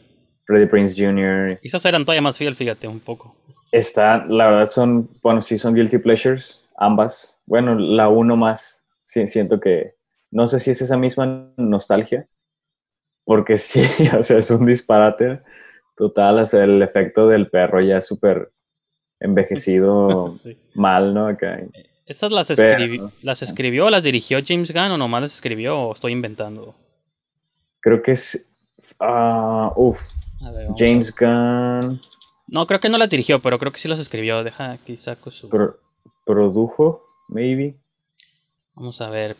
B: Freddie Prince Jr. quizás
A: eran todavía más fiel, fíjate, un poco.
B: Está, la verdad son, bueno, sí son guilty pleasures, ambas. Bueno, la uno más, siento que, no sé si es esa misma nostalgia, porque <laughs> sí, o sea, es un disparate, Total, o sea, el efecto del perro ya súper envejecido <laughs> mal, ¿no?
A: ¿Estas las, escribió las escribió, las dirigió James Gunn o nomás las escribió o estoy inventando?
B: Creo que es... Ah, uf. James Gunn... No, creo que no las dirigió,
A: pero creo que sí las escribió. Deja aquí saco su.
B: produjo, maybe.
A: Vamos a ver.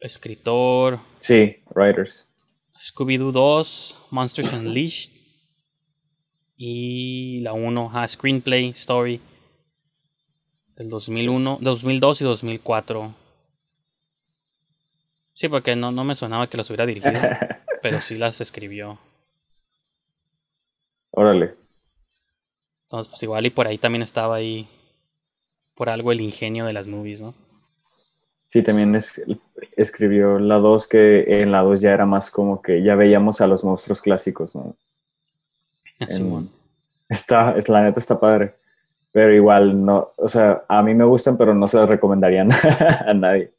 A: Escritor.
B: Sí, writers.
A: Scooby-Doo 2, Monsters Unleashed, y la 1 ah Screenplay Story del 2001, 2002 y 2004. Sí, porque no, no me sonaba que las hubiera dirigido, <laughs> pero sí las escribió. Órale. Entonces, pues igual y por ahí también estaba ahí por algo el ingenio de las movies, ¿no?
B: Sí, también escribió la 2, que en la 2 ya era más como que ya veíamos a los monstruos clásicos, ¿no? <laughs> es, la neta está padre. Pero igual, no, o sea, a mí me gustan, pero no se las recomendarían <laughs> a nadie.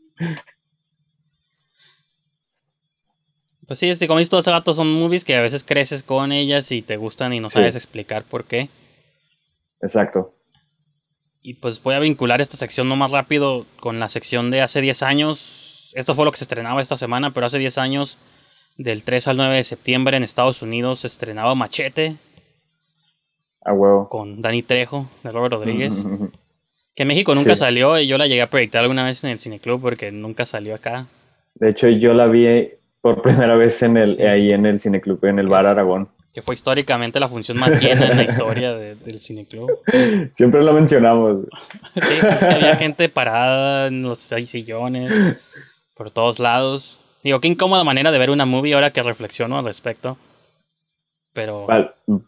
A: Pues sí, este, como dices todos son movies que a veces creces con ellas y te gustan y no sabes explicar por qué. Exacto. Y pues voy a vincular esta sección no más rápido con la sección de hace 10 años. Esto fue lo que se estrenaba esta semana, pero hace 10 años, del 3 al 9 de septiembre en Estados Unidos, se estrenaba Machete, con Dani Trejo, de Robert Rodríguez. que en México nunca salió y yo la llegué a proyectar alguna vez en el cineclub porque nunca salió acá.
B: De hecho, yo la vi por primera vez en el, ahí en el cineclub, en el bar Aragón.
A: Que fue históricamente la función más llena en la historia del cineclub.
B: <laughs> Siempre lo mencionamos. <laughs>
A: sí, pues, es que había gente parada en los seis sillones, <laughs> por todos lados. Digo, qué incómoda manera de ver una movie ahora que reflexiono al respecto pero...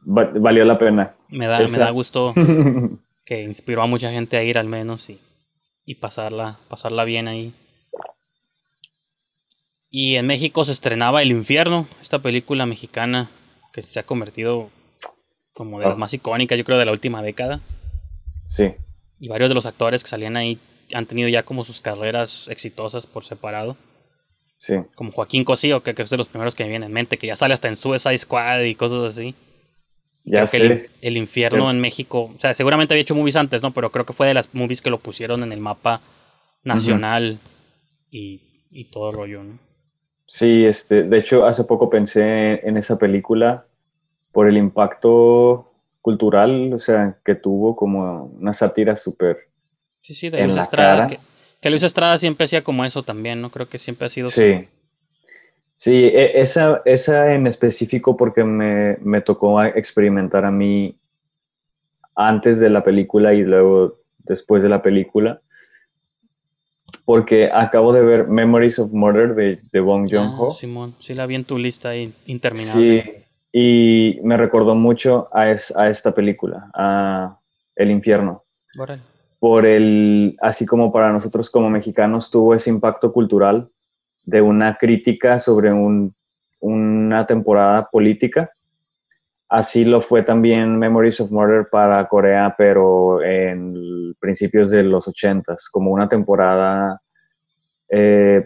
B: valió la pena. Me da,
A: gusto <laughs> que inspiró a mucha gente a ir al menos y, pasarla, pasarla bien ahí. Y en México se estrenaba El Infierno, esta película mexicana que se ha convertido como de las ah. más icónicas, yo creo, de la última década. Sí. Y varios de los actores que salían ahí han tenido ya como sus carreras exitosas por separado. Sí. Como Joaquín Cosío, que, que es de los primeros que me viene en mente, que ya sale hasta en Suicide Squad y cosas así. Ya el, infierno en México, o sea, seguramente había hecho movies antes, ¿no? Pero creo que fue de las movies que lo pusieron en el mapa nacional y, todo rollo, ¿no?
B: Sí, este, de hecho, hace poco pensé en esa película por el impacto cultural, o sea, que tuvo como una sátira súper.
A: Sí, sí, de en la que Luis Estrada siempre hacía como eso también, ¿no? Creo que siempre ha sido. Sí.
B: Sí, e, esa, esa en específico porque me, tocó experimentar a mí antes de la película y luego después de la película. Porque acabo de ver Memories of Murder de, de Bong ah, Joon-ho.
A: Simón, sí la vi en tu lista ahí,
B: interminable. Sí, y me recordó mucho a, esta película, a El Infierno por el, así como para nosotros como mexicanos tuvo ese impacto cultural de una crítica sobre una temporada política. Así lo fue también Memories of Murder para Corea, pero en principios de los ochentas, como una temporada eh,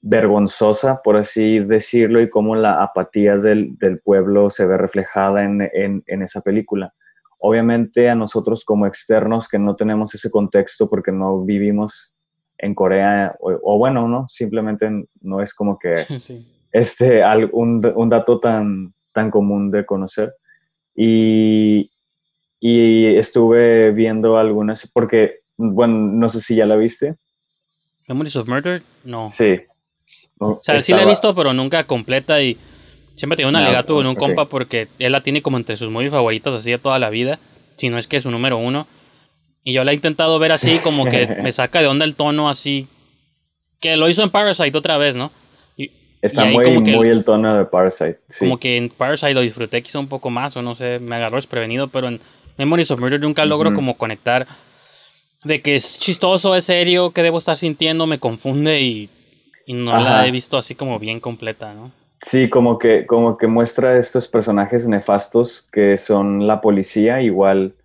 B: vergonzosa, por así decirlo, y como la apatía del, pueblo se ve reflejada en esa película. Obviamente a nosotros como externos que no tenemos ese contexto porque no vivimos en Corea, o, bueno, ¿no? Simplemente no es como que
C: <laughs>
B: este, un, dato tan, tan común de conocer. Y, y estuve viendo algunas, porque, bueno, no sé si ya la viste. Memories
A: of Murder, no.
B: Sí. o sea, sí la he visto,
A: pero nunca completa y Siempre tengo una no, con un compa porque él la tiene como entre sus movies favoritas así de toda la vida, si no es que es su número uno. Y yo la he intentado ver así, como que <laughs> me saca de onda el tono así. Que lo hizo en Parasite otra vez, ¿no? Y, Está muy, muy el
B: tono de Parasite. Sí. Como
A: que en Parasite lo disfruté quizá un poco más, o no sé, me agarró desprevenido, pero en Memories of Murder nunca logro como conectar de que es chistoso, es serio, que debo estar sintiendo, me confunde y, no la he visto así como bien completa, ¿no?
B: Sí, como que, como que muestra estos personajes nefastos que son la policía, igual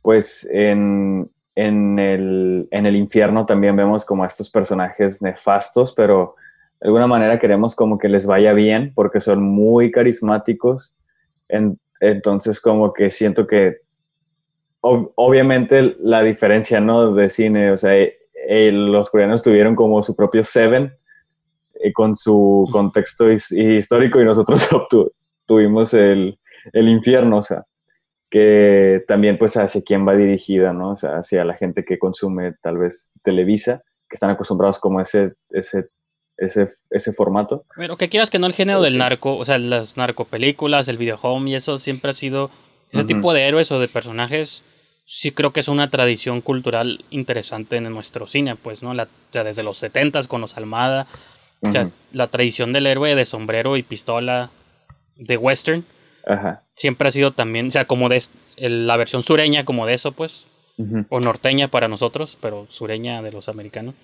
B: pues en, en, el, en el infierno también vemos como a estos personajes nefastos, pero de alguna manera queremos como que les vaya bien porque son muy carismáticos. entonces como que siento que obviamente la diferencia, ¿no? De cine, o sea, eh, eh, los coreanos tuvieron como su propio Seven eh, con su contexto histórico y nosotros <laughs> tuvimos el, el, infierno, o sea, que también pues hacia quién va dirigida, ¿no? O sea, hacia la gente que consume tal vez Televisa, que están acostumbrados como a ese, ese, ese, ese formato.
A: Pero que quieras que no, el género del narco, o sea, las narcopelículas, el videohome y eso siempre ha sido, ese tipo de héroes o de personajes sí creo que es una tradición cultural interesante en nuestro cine, pues, ¿no? La, desde los 70 con los Almada, la tradición del héroe de sombrero y pistola de western siempre ha sido también, o sea, como de la versión sureña, como de eso, pues, o norteña para nosotros, pero sureña de los americanos.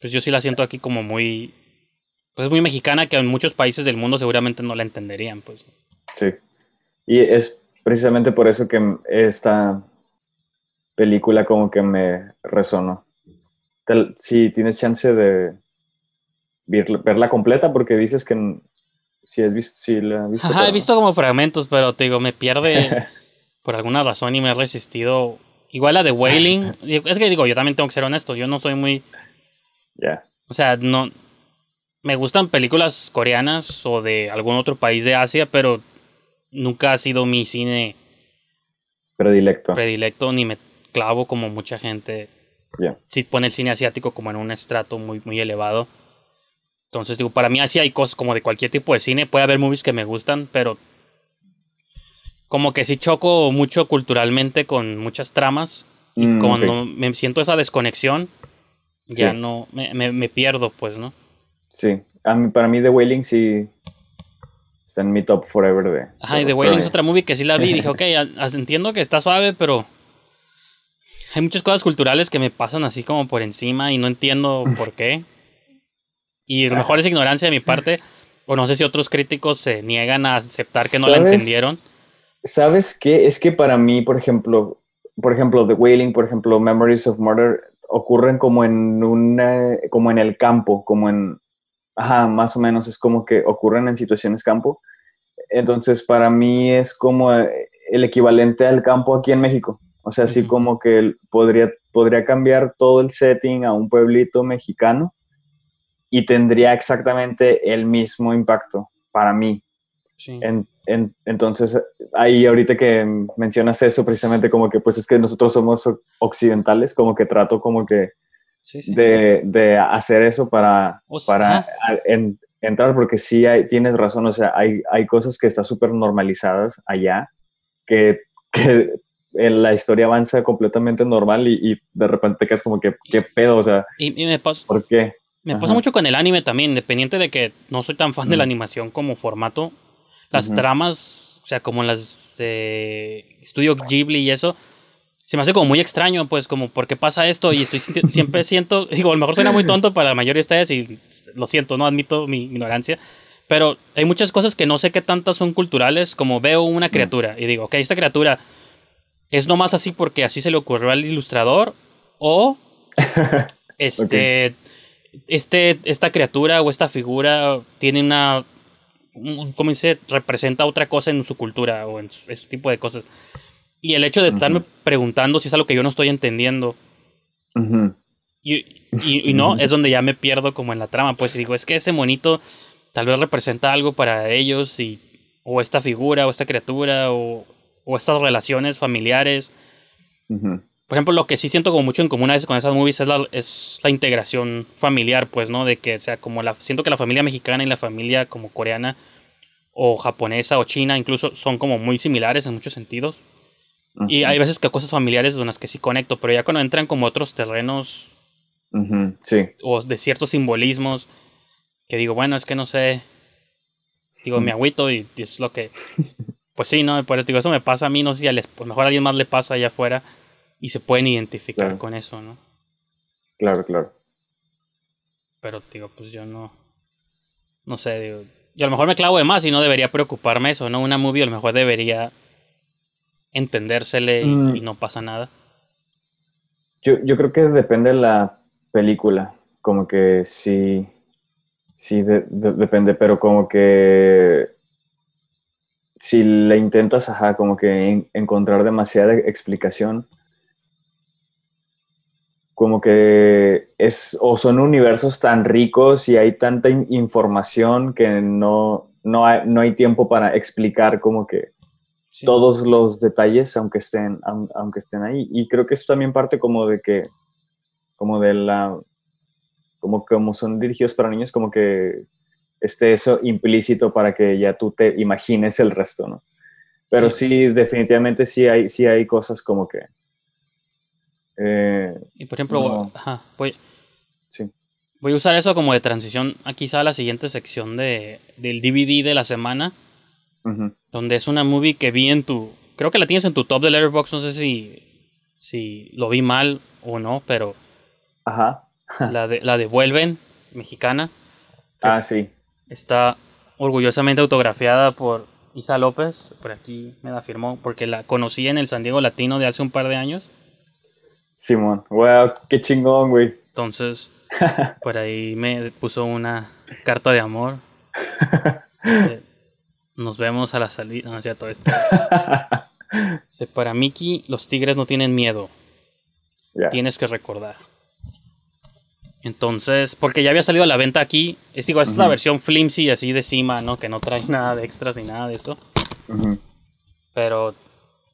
A: Pues yo sí la siento aquí como muy, pues muy mexicana que en muchos países del mundo seguramente no la entenderían,
C: pues.
B: Sí. Y es precisamente por eso que esta película como que me resonó. Si tienes chance de verla completa porque dices que si, has visto, si la has visto. Ajá, he
A: visto como fragmentos, pero te digo, me pierde <laughs> por alguna razón y me he resistido. Igual la de Wailing. <laughs> es que digo, yo también tengo que ser honesto, yo no soy muy. Ya. O sea, no. Me gustan películas coreanas o de algún otro país de Asia, pero nunca ha sido mi cine. Predilecto. Predilecto, ni me clavo como mucha gente. Si pone el cine asiático como en un estrato muy, muy elevado. Entonces, digo, para mí así hay cosas como de cualquier tipo de cine. Puede haber movies que me gustan, pero como que sí choco mucho culturalmente con muchas tramas. Y mm, cuando me siento esa desconexión, ya no, me, pierdo, pues, ¿no?
B: Sí, para mí The Wailing sí está en mi top forever de... Ajá, y The Wailing es
A: otra movie que sí la vi y dije, <laughs> ok, entiendo que está suave, pero hay muchas cosas culturales que me pasan así como por encima y no entiendo por qué. Y a lo mejor es ignorancia de mi parte, o no sé si otros críticos se niegan a aceptar que no la entendieron.
B: ¿Sabes qué? Es que para mí, por ejemplo, por ejemplo, The Wailing, por ejemplo, Memories of Murder, ocurren como en una, como en el campo, como en, ajá, más o menos es como que ocurren en situaciones campo. Entonces, para mí es como eh, el equivalente al campo aquí en México. O sea, así como que podría, podría cambiar todo el setting a un pueblito mexicano y tendría exactamente el mismo impacto para mí. entonces, ahí ahorita que mencionas eso, precisamente como que, pues es que nosotros somos occidentales, como que trato como que De, hacer eso para, para entrar, porque sí hay, tienes razón, o sea, hay, hay cosas que están súper normalizadas allá, que, que la historia avanza completamente normal y, de repente quedas como que, ¿qué pedo? O sea, y, me ¿por qué?
A: Me pasa mucho con el anime también, independiente de que no soy tan fan de la animación como formato. Las tramas, o sea, como las de Estudio Ghibli y eso, se me hace como muy extraño, pues, como, ¿por qué pasa esto? Y estoy <laughs> siempre siento, digo, a lo mejor suena muy tonto para la mayoría de ustedes y lo siento, no admito mi ignorancia, pero hay muchas cosas que no sé qué tantas son culturales, como veo una mm. criatura y digo, ok, esta criatura es nomás así porque así se le ocurrió al ilustrador o <laughs> este, este, esta criatura o esta figura tiene una, ¿cómo dice? Representa otra cosa en su cultura o en ese tipo de cosas. Y el hecho de estarme preguntando si es algo que yo no estoy entendiendo. y, y, no, es donde ya me pierdo como en la trama. Pues digo, es que ese monito tal vez representa algo para ellos y o esta figura o esta criatura o, o estas relaciones familiares. Por ejemplo, lo que sí siento como mucho en común a veces con esas movies es la, es la integración familiar, pues, ¿no? De que, o sea, como la, siento que la familia mexicana y la familia como coreana o japonesa o china incluso son como muy similares en muchos sentidos. Y hay veces que cosas familiares con las que sí conecto, pero ya cuando entran como otros terrenos o de ciertos simbolismos, que digo, bueno, es que no sé, digo, mi agüito y, es lo que... Pues sí, ¿no? Por eso eso me pasa a mí, no sé si a les, pues mejor a alguien más le pasa allá afuera y se pueden identificar con eso, ¿no? Claro, claro. Pero digo, pues yo no, no sé, digo, Yo a lo mejor me clavo de más y no debería preocuparme eso, ¿no? Una movie a lo mejor debería entendérsele y, mm. no pasa nada.
B: Yo, creo que depende de la película, como que sí, sí, depende, pero como que si le intentas, ajá, como que encontrar demasiada explicación, como que es o son universos tan ricos y hay tanta información que no, no, hay, no hay tiempo para explicar como que todos los detalles aunque estén, aunque estén ahí. Y creo que es también parte como de que, como de la, como, como son dirigidos para niños, como que esté eso implícito para que ya tú te imagines el resto, ¿no? Pero sí, definitivamente sí hay, sí hay cosas como que eh,
A: y por ejemplo, voy, a usar eso como de transición a quizá la siguiente sección de, del DVD de la semana, donde es una movie que vi en tu, creo que la tienes en tu top de Letterbox no sé si, lo vi mal o no, pero... Ajá. <laughs> la, de, la devuelven, mexicana. Ah, sí. Está orgullosamente autografiada por Isa López, por aquí me la firmó, porque la conocí en el San Diego Latino de hace un par de años.
B: Simón, wow, qué chingón, güey. Entonces, <laughs> por ahí
A: me puso una carta de amor. nos vemos a la salida. <laughs> Para Mickey, los tigres no tienen miedo. Tienes que recordar. Entonces, porque ya había salido a la venta aquí. Es igual, es la versión flimsy así de cima, ¿no? Que no trae nada de extras ni nada de eso. Pero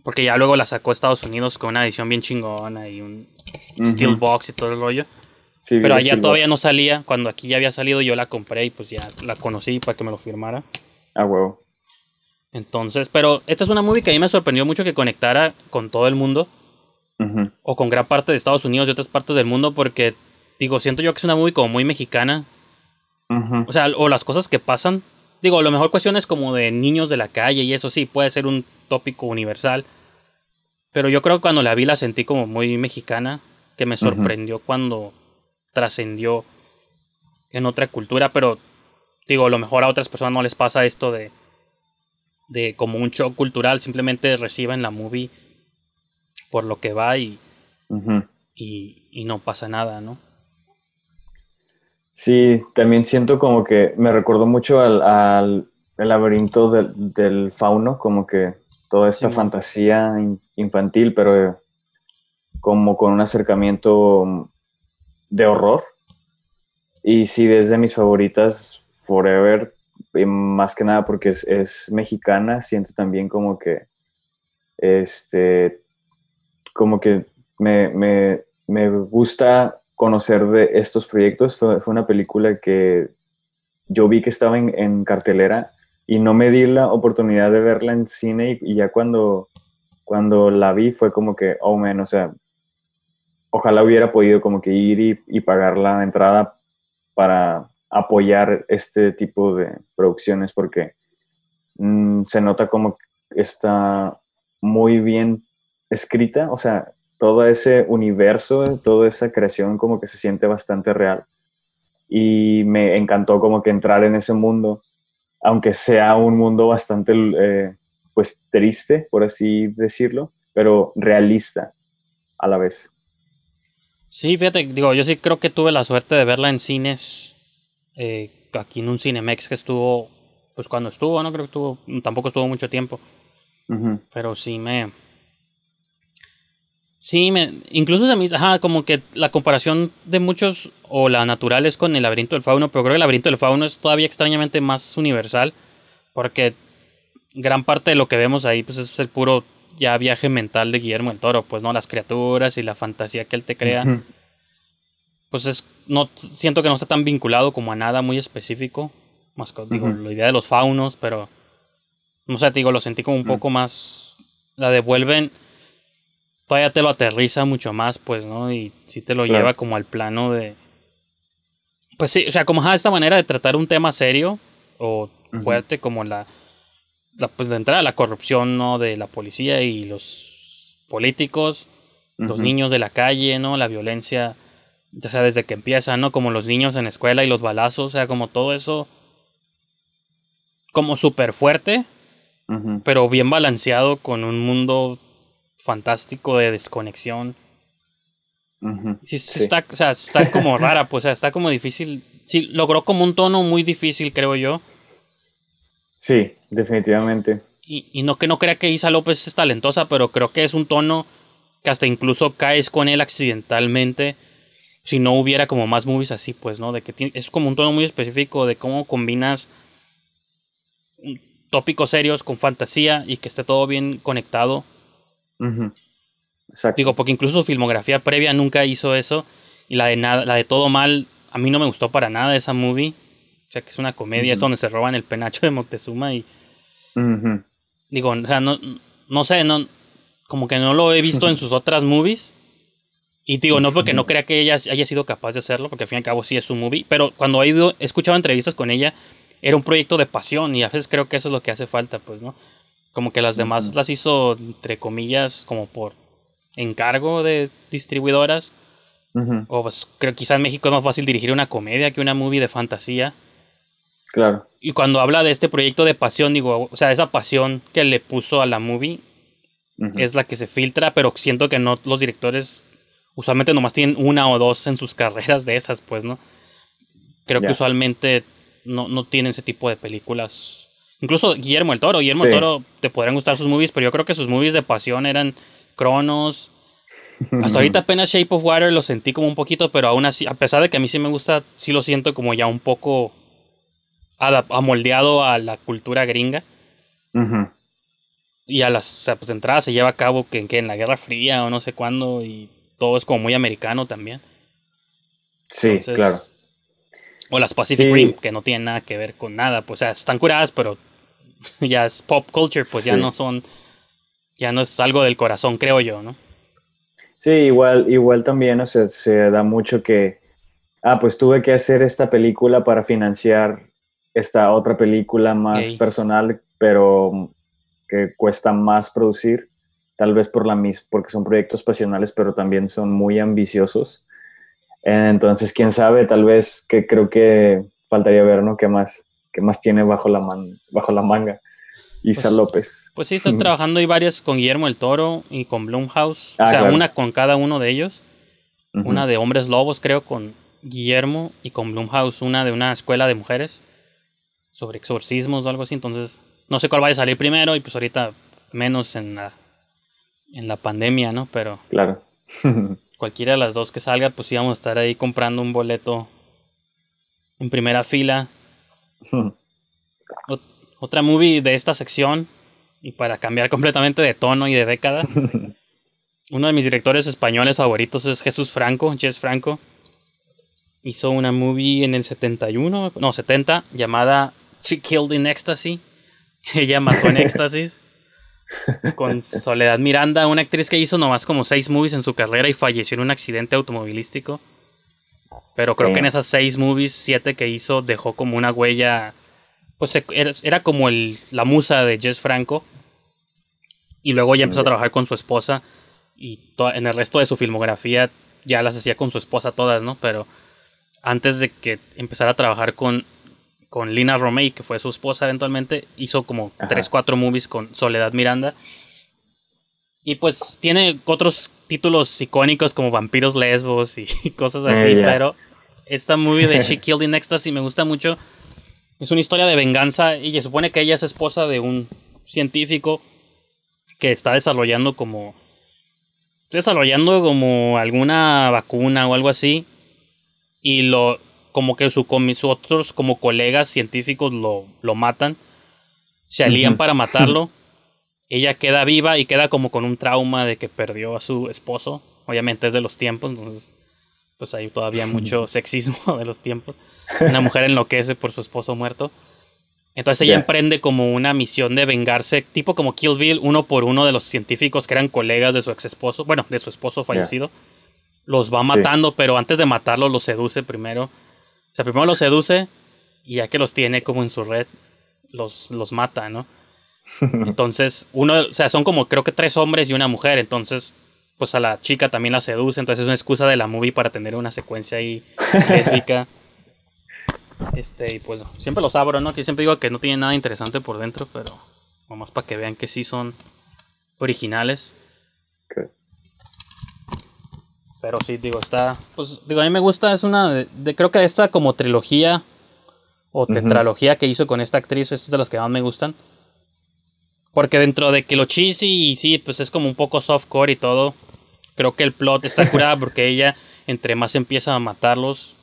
A: porque ya luego la sacó Estados Unidos con una edición bien chingona y un Steelbox y todo el rollo. Pero allá todavía no salía. Cuando aquí ya había salido, yo la compré y pues ya la conocí para que me lo firmara. Ah, huevo. Entonces, pero esta es una movie que a mí me sorprendió mucho que conectara con todo el mundo. O con gran parte de Estados Unidos y otras partes del mundo. Porque, digo, siento yo que es una movie como muy mexicana. O sea, o las cosas que pasan. Digo, a lo mejor es como de niños de la calle y eso sí, puede ser un tópico universal. Pero yo creo que cuando la vi la sentí como muy mexicana, que me sorprendió cuando trascendió en otra cultura, pero digo, a lo mejor a otras personas no les pasa esto de, como un shock cultural, simplemente reciben la movie por lo que va y, y, no pasa nada, ¿no?
B: Sí, también siento como que me recordó mucho al, el laberinto del fauno, como que toda esta fantasía infantil, pero como con un acercamiento de horror. Y sí, desde mis favoritas forever, más que nada porque es, mexicana, siento también como que, este, como que me, me, me gusta conocer de estos proyectos. Fue, una película que yo vi que estaba en cartelera y no me di la oportunidad de verla en cine y, ya cuando, cuando la vi fue como que, oh man, o sea, ojalá hubiera podido como que ir y, pagar la entrada para apoyar este tipo de producciones porque mm, se nota como está muy bien escrita, o sea, todo ese universo, toda esa creación como que se siente bastante real. Y me encantó como que entrar en ese mundo aunque sea un mundo bastante eh, pues triste, por así decirlo, pero realista a la vez.
A: Sí, fíjate, digo, yo sí creo que tuve la suerte de verla en cines, eh, aquí en un Cinemex que estuvo, pues cuando estuvo, no creo que estuvo, tampoco estuvo mucho tiempo, pero sí me, Sí, me, incluso a mí, ajá, como que la comparación de muchos o la natural es con el laberinto del fauno, pero creo que el laberinto del fauno es todavía extrañamente más universal, porque gran parte de lo que vemos ahí pues es el puro ya viaje mental de Guillermo el Toro, pues no las criaturas y la fantasía que él te crea. Pues es no siento que no está tan vinculado como a nada muy específico, más que digo, la idea de los faunos, pero no sé, te digo, lo sentí como un mm. poco más la devuelven todavía te lo aterriza mucho más, pues, ¿no? Y sí te lo lleva como al plano de. Pues sí, o sea, como esta manera de tratar un tema serio o fuerte, como la, pues de entrada, la corrupción, ¿no? De la policía y los políticos, los niños de la calle, ¿no? La violencia. O sea, desde que empieza, ¿no? Como los niños en la escuela y los balazos, o sea, como todo eso. Como súper fuerte, pero bien balanceado con un mundo fantástico de desconexión. Si Está, está <laughs> como rara, pues, está como difícil. Sí, logró como un tono muy difícil, creo yo.
B: Sí, definitivamente.
A: Y, no que no crea que Isa López es talentosa, pero creo que es un tono que hasta incluso caes con él accidentalmente. Si no hubiera como más movies así, pues, ¿no? De que es como un tono muy específico de cómo combinas tópicos serios con fantasía y que esté todo bien conectado. Exacto. Digo, porque incluso su filmografía previa nunca hizo eso. Y la de nada, la de todo mal, a mí no me gustó para nada esa movie. O sea que es una comedia, es donde se roban el penacho de Moctezuma y. Digo, o sea, no, no sé, no. Como que no lo he visto en sus otras movies. Y digo, no porque no crea que ella haya sido capaz de hacerlo, porque al fin y al cabo sí es su movie. Pero cuando he ido, he escuchado entrevistas con ella, era un proyecto de pasión y a veces creo que eso es lo que hace falta, pues, ¿no? Como que las demás las hizo, entre comillas, como por encargo de distribuidoras. O pues creo que quizás en México es más fácil dirigir una comedia que una movie de fantasía. Claro. Y cuando habla de este proyecto de pasión, digo, o sea, esa pasión que le puso a la movie es la que se filtra, pero siento que no los directores usualmente nomás tienen una o dos en sus <laughs> carreras de esas, pues, ¿no? Creo que usualmente no, no tienen ese tipo de películas Incluso Guillermo el Toro. Guillermo el Toro te podrían gustar sus movies, pero yo creo que sus movies de pasión eran Cronos. Hasta ahorita <laughs> apenas Shape of Water lo sentí como un poquito, pero aún así, a pesar de que a mí sí me gusta, sí lo siento como ya un poco amoldeado a la cultura gringa. Y a las o sea, pues, entradas se lleva a cabo que, en la Guerra Fría o no sé cuándo, y todo es como muy americano también.
C: Sí, claro.
A: O las Pacific Rim, que no tienen nada que ver con nada. Pues, o sea, están curadas, pero <laughs> ya es pop culture, pues ya no son, ya no es algo del corazón, creo yo, ¿no?
B: Sí, igual, igual también, o se da mucho que, ah, pues tuve que hacer esta película para financiar esta otra película más personal, pero que cuesta más producir, tal vez por la mis porque son proyectos pasionales, pero también son muy ambiciosos. Entonces, quién sabe, tal vez que creo que faltaría ver, ¿no? ¿Qué más? que más tiene bajo la, bajo la manga. Isa pues, López.
A: Pues sí, estoy trabajando y varias con Guillermo el Toro y con Blumhouse. Ah, o sea, una con cada uno de ellos. Una de Hombres Lobos, creo, con Guillermo y con Blumhouse, una de una escuela de mujeres sobre exorcismos o algo así. Entonces, no sé cuál vaya a salir primero y pues ahorita menos en la, en la pandemia, ¿no? Pero. Claro. <laughs> cualquiera de las dos que salga, pues íbamos a estar ahí comprando un boleto en primera fila otra movie de esta sección, y para cambiar completamente de tono y de década, <laughs> uno de mis directores españoles favoritos es Jesús Franco, Jess Franco. Hizo una movie en el 71, no, 70, llamada She Killed in Ecstasy. <laughs> Ella mató en éxtasis. <laughs> con Soledad Miranda, una actriz que hizo nomás como seis movies en su carrera y falleció en un accidente automovilístico. Pero creo que en esas seis movies, siete que hizo, dejó como una huella. Pues era como el, la musa de Jess Franco. Y luego ya empezó a trabajar con su esposa. Y en el resto de su filmografía ya las hacía con su esposa todas, ¿no? Pero antes de que empezara a trabajar con, con Lina Romay, que fue su esposa eventualmente, hizo como tres, cuatro movies con Soledad Miranda. Y pues tiene otros títulos icónicos como Vampiros Lesbos y, <laughs> cosas eh, así, pero esta movie de <laughs> She Killed in Ecstasy me gusta mucho. Es una historia de venganza y se supone que ella es esposa de un científico que está desarrollando como desarrollando como alguna vacuna o algo así y lo como que su, sus otros como colegas científicos lo, lo matan se alían para matarlo <laughs> ella queda viva y queda como con un trauma de que perdió a su esposo. Obviamente es de los tiempos, entonces pues hay todavía mucho sexismo <laughs> de los tiempos. Una mujer enloquece por su esposo muerto. Entonces ella emprende como una misión de vengarse, tipo como Kill Bill, uno por uno de los científicos que eran colegas de su ex esposo, bueno, de su esposo fallecido. Los va matando, pero antes de matarlos los seduce primero. O sea, primero los seduce y ya que los tiene como en su red, los, los mata, ¿no? <laughs> Entonces, uno, o sea, son como creo que tres hombres y una mujer, entonces pues a la chica también la seduce, entonces es una excusa de la movie para tener una secuencia ahí <laughs> lésbica. Este, y pues siempre los abro, ¿no? Que siempre digo que no tiene nada interesante por dentro, pero vamos para que vean que sí son originales. Pero sí, digo, está. Pues digo, a mí me gusta, es una. creo que esta como trilogía o tetralogía que hizo con esta actriz, es de las que más me gustan. Porque dentro de que lo chis y sí, pues es como un poco softcore y todo, creo que el plot está <laughs> curado porque ella, entre más empieza a matarlos,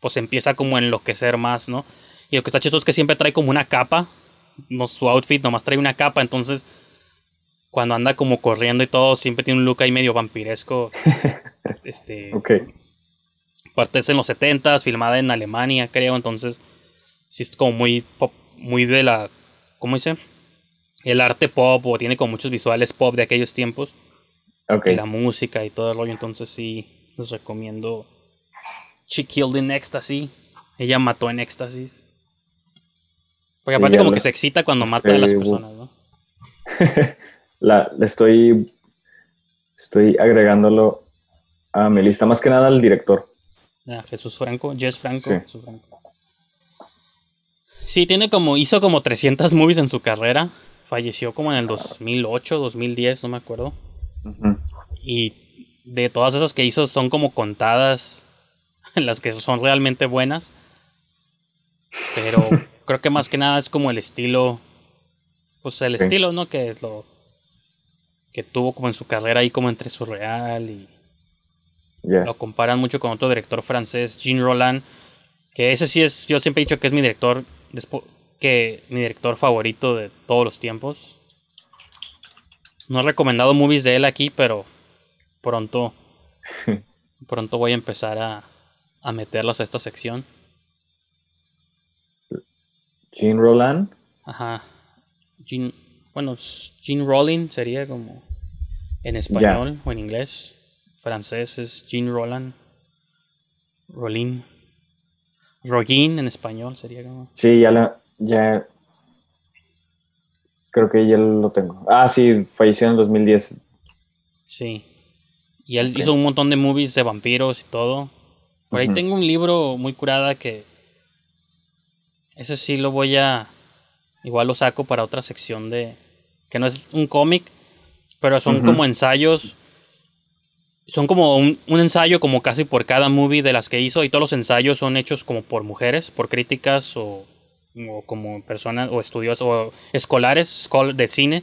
A: pues empieza como a enloquecer más, ¿no? Y lo que está chistoso es que siempre trae como una capa, no su outfit, nomás trae una capa, entonces cuando anda como corriendo y todo, siempre tiene un look ahí medio vampiresco. <laughs>
B: este. Ok.
A: Parte es en los 70s, filmada en Alemania, creo, entonces sí es como muy muy de la. ¿Cómo dice? el arte pop o tiene como muchos visuales pop de aquellos tiempos. Y La música y todo el rollo, entonces sí, les recomiendo She Killed in Ecstasy. Ella mató en éxtasis. Porque aparte como que se excita cuando mata a las personas,
C: ¿no?
B: <laughs> la, estoy, estoy agregándolo a mi lista, más que nada al director.
A: Ah, Jesús Franco, Jess Jesús Franco. Sí, tiene como, hizo como 300 movies en su carrera falleció como en el 2008, 2010, no me acuerdo. Y de todas esas que hizo son como contadas las que son realmente buenas. Pero <laughs> creo que más que nada es como el estilo, pues el estilo, ¿no? Que lo que tuvo como en su carrera ahí como entre surreal y lo comparan mucho con otro director francés, Jean Roland, que ese sí es, yo siempre he dicho que es mi director después que mi director favorito de todos los tiempos. No he recomendado movies de él aquí, pero pronto, <laughs> pronto voy a empezar a, a meterlas a esta sección.
B: Jean Roland.
A: Ajá. bueno, Jean Rollin sería como en español o en inglés. Francés es Jean Roland. Rolin. Roguin en español sería como.
B: Sí, ya la, ya. Creo que ya lo tengo. Ah, sí, falleció en el 2010. Sí.
A: Y él hizo un montón de movies de vampiros y todo. Por ahí tengo un libro muy curada que. Ese sí lo voy a. Igual lo saco para otra sección de. Que no es un cómic, pero son como ensayos. Son como un, ensayo como casi por cada movie de las que hizo. Y todos los ensayos son hechos como por mujeres, por críticas o o como personas o estudios o escolares de cine,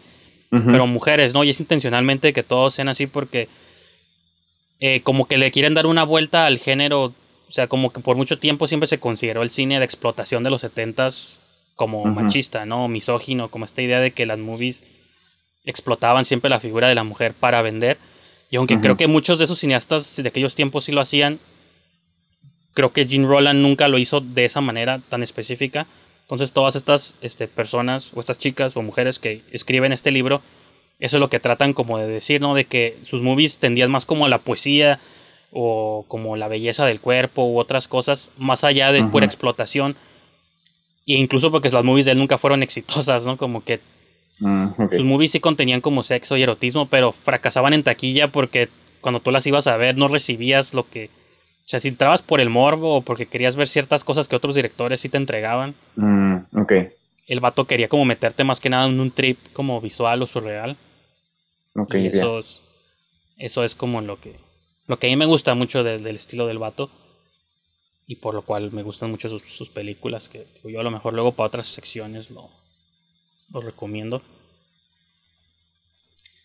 A: pero mujeres, ¿no? Y es intencionalmente que todos sean así porque eh, como que le quieren dar una vuelta al género, o sea, como que por mucho tiempo siempre se consideró el cine de explotación de los setentas como machista, ¿no? Misógino, como esta idea de que las movies explotaban siempre la figura de la mujer para vender. Y aunque creo que muchos de esos cineastas de aquellos tiempos sí lo hacían, creo que Gene Roland nunca lo hizo de esa manera tan específica. Entonces todas estas este, personas o estas chicas o mujeres que escriben este libro, eso es lo que tratan como de decir, ¿no? De que sus movies tendían más como la poesía o como la belleza del cuerpo u otras cosas, más allá de pura explotación. E incluso porque las movies de él nunca fueron exitosas, ¿no? Como que
C: ah, Sus
A: movies sí contenían como sexo y erotismo, pero fracasaban en taquilla porque cuando tú las ibas a ver no recibías lo que o sea, si entrabas por el morbo o porque querías ver ciertas cosas que otros directores sí te entregaban.
B: Mm, ok.
A: El vato quería como meterte más que nada en un trip como visual o surreal. Ok. eso, es, como lo que, lo que a mí me gusta mucho del estilo del vato. Y por lo cual me gustan mucho sus, películas. Que yo a lo mejor luego para otras secciones lo, lo recomiendo.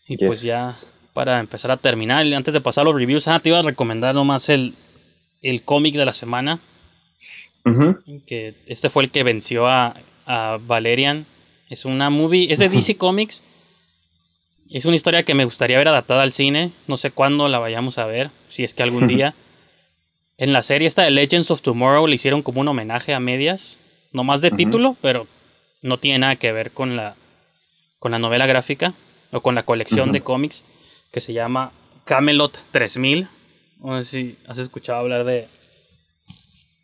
C: Y pues ya
A: para empezar a terminar, antes de pasar los reviews, ah, te iba a recomendar nomás el, el cómic de la semana. que este fue el que venció a, Valerian. Es una movie, es de DC Comics. Es una historia que me gustaría ver adaptada al cine. No sé cuándo la vayamos a ver, si es que algún <laughs> día. En la serie esta de Legends of Tomorrow le hicieron como un homenaje a medias. No más de título, pero no tiene nada que ver con la, con la novela gráfica o con la colección de cómics que se llama Camelot 3000. No sé si has escuchado hablar de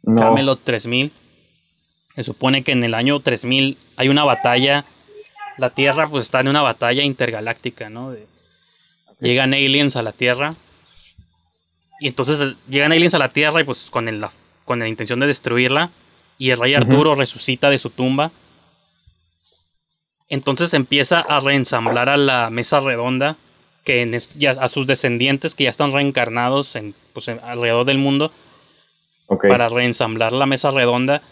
A: Camelot 3000. Se supone que en el año 3000 hay una batalla. La Tierra pues está en una batalla intergaláctica, ¿no? llegan aliens a la Tierra. Y entonces llegan aliens a la Tierra y pues con, la, con la intención de destruirla. Y el rey Arturo resucita de su tumba. Entonces empieza a reensamblar a la mesa redonda a sus descendientes que ya están reencarnados en, pues, alrededor del mundo para reensamblar la mesa redonda.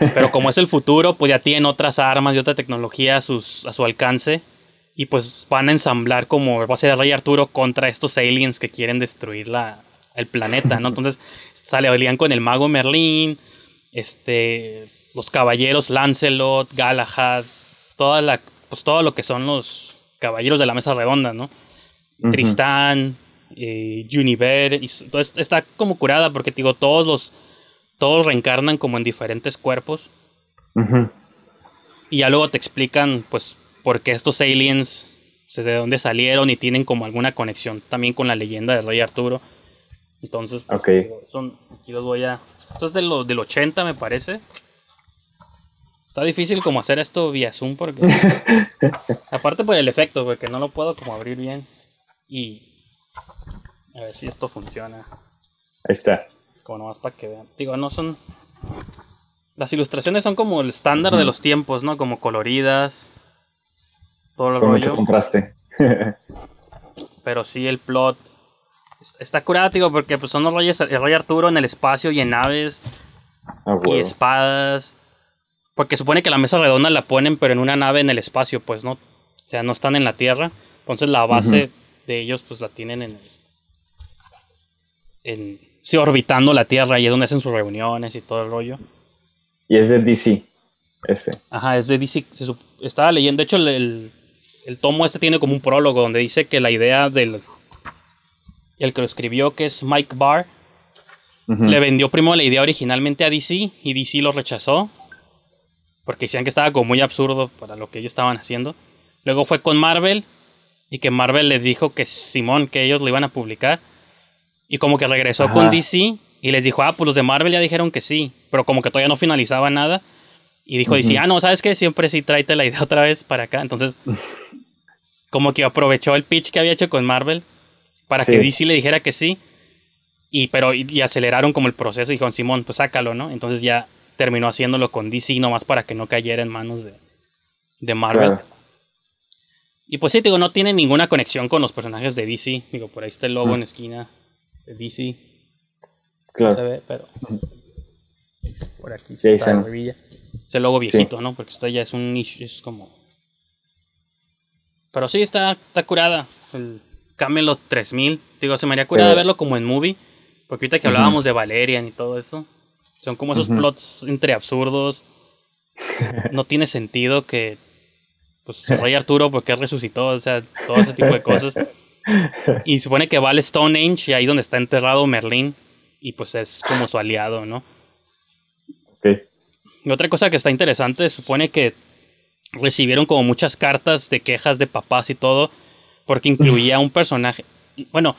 A: Pero como es el futuro, pues ya tienen otras armas y otra tecnología a, sus, a su alcance. Y pues van a ensamblar como va a ser el Rey Arturo contra estos aliens que quieren destruir la, el planeta, ¿no? Entonces salían con el mago Merlín, este, los caballeros Lancelot, Galahad, toda la, pues todo lo que son los caballeros de la mesa redonda, ¿no? Tristán, eh, Juniper, y entonces está como curada porque digo, todos los, todos reencarnan como en diferentes cuerpos. Y ya luego te explican, pues, por qué estos aliens, de dónde salieron y tienen como alguna conexión también con la leyenda del Rey Arturo. Entonces, pues, son, aquí los voy a... Esto es del 80, me parece. Está difícil como hacer esto vía Zoom porque... <laughs> aparte por el efecto, porque no lo puedo como abrir bien. Y a ver si esto funciona.
B: Ahí
C: está.
A: Como nomás para que vean. Digo, no son. Las ilustraciones son como el estándar de los tiempos, ¿no? Como coloridas.
B: Todo lo que <laughs>
A: Pero sí, el plot. Está curado, digo, porque pues, son los reyes, el rey Arturo en el espacio y en naves. Y espadas. Porque supone que la mesa redonda la ponen, pero en una nave en el espacio, pues no. O sea, no están en la Tierra. Entonces la base de ellos pues la tienen en, en sí, orbitando la Tierra y es donde hacen sus reuniones y todo el rollo.
B: Y es de DC, este.
A: Ajá, es de DC. estaba leyendo, de hecho el, el, tomo este tiene como un prólogo donde dice que la idea del el que lo escribió, que es Mike Barr, le vendió primero la idea originalmente a DC y DC lo rechazó porque decían que estaba como muy absurdo para lo que ellos estaban haciendo. Luego fue con Marvel y que Marvel les dijo que Simón, que ellos lo iban a publicar. Y como que regresó con DC y les dijo, ah, pues los de Marvel ya dijeron que sí, pero como que todavía no finalizaba nada. Y dijo, DC, ah, no, ¿sabes qué? Siempre sí tráete la idea <laughs> otra vez para acá. Entonces, <laughs> como que aprovechó el pitch que había hecho con Marvel para que DC le dijera que sí. Y, pero, y, aceleraron como el proceso y dijeron, Simón, pues sácalo, ¿no? Entonces ya terminó haciéndolo con DC nomás para que no cayera en manos de, de Marvel. Y pues sí, digo, no tiene ninguna conexión con los personajes de DC. Digo, por ahí está el logo mm. en esquina de DC. Claro. No se ve, pero. Por aquí está la maravilla. Es el logo viejito, ¿no? Porque esto ya es un nicho, es como. Pero sí, está, está curada. El Camelot 3000. Digo, se me haría curada verlo como en movie. Porque ahorita que hablábamos de Valerian y todo eso. Son como esos plots entre absurdos. <laughs> no tiene sentido que pues Rey Arturo, porque resucitó, o sea, todo ese tipo de cosas. <laughs> Y supone que va al Stonehenge, y ahí donde está enterrado Merlín, y pues es como su aliado, ¿no? Okay. Y otra cosa que está interesante, supone que recibieron como muchas cartas de quejas de papás y todo, porque incluía un personaje, bueno,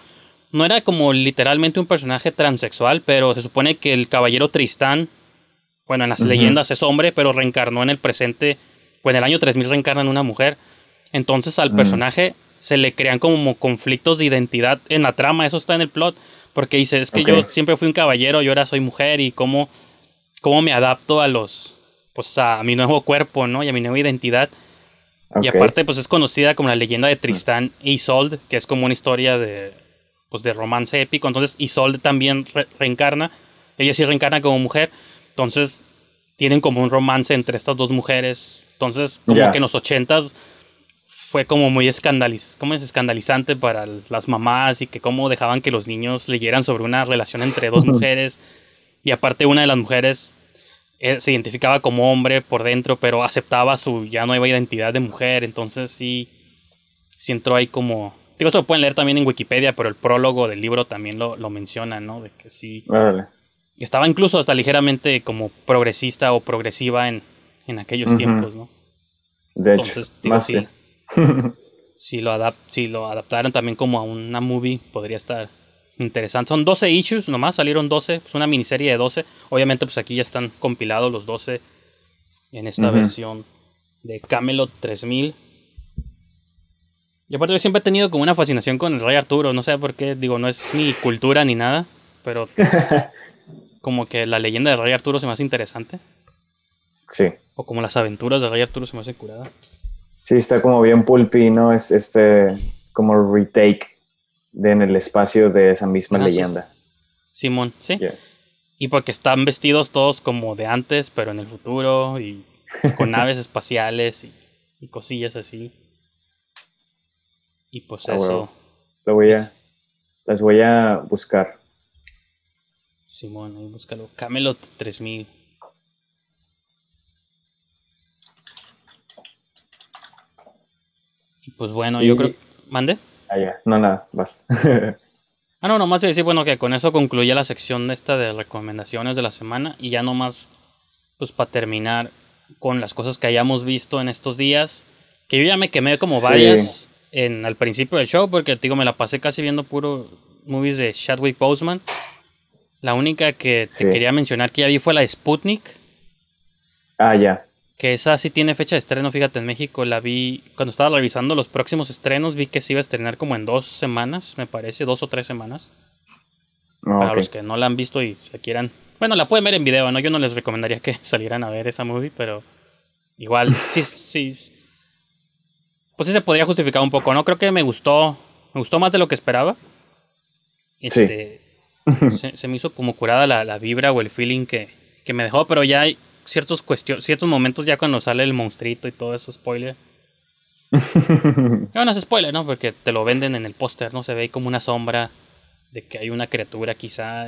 A: no era como literalmente un personaje transexual, pero se supone que el caballero Tristán, bueno, en las leyendas es hombre, pero reencarnó en el presente en el año 3000 reencarnan una mujer. Entonces al personaje se le crean como conflictos de identidad en la trama, eso está en el plot, porque dice, es que yo siempre fui un caballero yo ahora soy mujer y cómo, cómo me adapto a los, pues a mi nuevo cuerpo, ¿no? Y a mi nueva identidad. Y aparte, pues es conocida como la leyenda de ah. Tristán y Isolde, que es como una historia de, pues de romance épico, entonces Isolde también reencarna, ella sí reencarna como mujer, entonces tienen como un romance entre estas dos mujeres entonces, como que en los ochentas fue como muy es? escandalizante para las mamás y que cómo dejaban que los niños leyeran sobre una relación entre dos <laughs> mujeres. Y aparte una de las mujeres eh, se identificaba como hombre por dentro, pero aceptaba su ya nueva identidad de mujer. Entonces sí, sí entró ahí como... Digo, eso lo pueden leer también en Wikipedia, pero el prólogo del libro también lo, menciona, ¿no? De que sí... Estaba incluso hasta ligeramente como progresista o progresiva en, en aquellos tiempos, ¿no?
C: De Entonces, hecho, digo, <laughs> si,
A: si, lo adaptaran también como a una movie, podría estar interesante. Son 12 issues nomás, salieron 12, Es pues una miniserie de 12. Obviamente, pues aquí ya están compilados los 12 en esta versión de Camelot 3000. Y aparte yo siempre he tenido como una fascinación con el Rey Arturo, no sé por qué, digo, no es mi cultura ni nada, pero <laughs> como que la leyenda del Rey Arturo se me hace interesante. Sí. O como las aventuras de Ray Arturo se me hace curada.
B: Sí, está como bien pulpino ¿no? Es este como retake de en el espacio de esa misma leyenda.
A: Simón, sí. Y porque están vestidos todos como de antes, pero en el futuro, y con <laughs> naves espaciales y, cosillas así. Y pues ah, eso.
B: voy a, pues las voy a buscar.
A: Simón, ahí búscalo. Camelot 3000. Pues bueno, yo creo. ¿Mande?
B: Ah, ya. No, nada, vas.
A: <laughs> ah, no, nomás decir, bueno, que con eso concluye la sección esta de recomendaciones de la semana. Y ya nomás, pues para terminar con las cosas que hayamos visto en estos días. Que yo ya me quemé como varias en, al principio del show, porque digo, me la pasé casi viendo puro movies de Chadwick Boseman. La única que quería mencionar que ya vi fue la Sputnik. Ah, ya. Que esa sí tiene fecha de estreno, fíjate, en México la vi cuando estaba revisando los próximos estrenos, vi que se iba a estrenar como en dos semanas, me parece, dos o tres semanas.
C: Ah, Para los que
A: no la han visto y se quieran. Bueno, la pueden ver en video, ¿no? Yo no les recomendaría que <laughs> salieran a ver esa movie, pero igual, sí, sí. Pues sí se podría justificar un poco, ¿no? Creo que me gustó, me gustó más de lo que esperaba. Este, <laughs> se, me hizo como curada la, vibra o el feeling que, que me dejó, pero ya hay, ciertos, ciertos momentos ya cuando sale el monstruito y todo eso, spoiler. <laughs> no es spoiler, ¿no? Porque te lo venden en el póster, ¿no? Se ve como una sombra de que hay una criatura quizá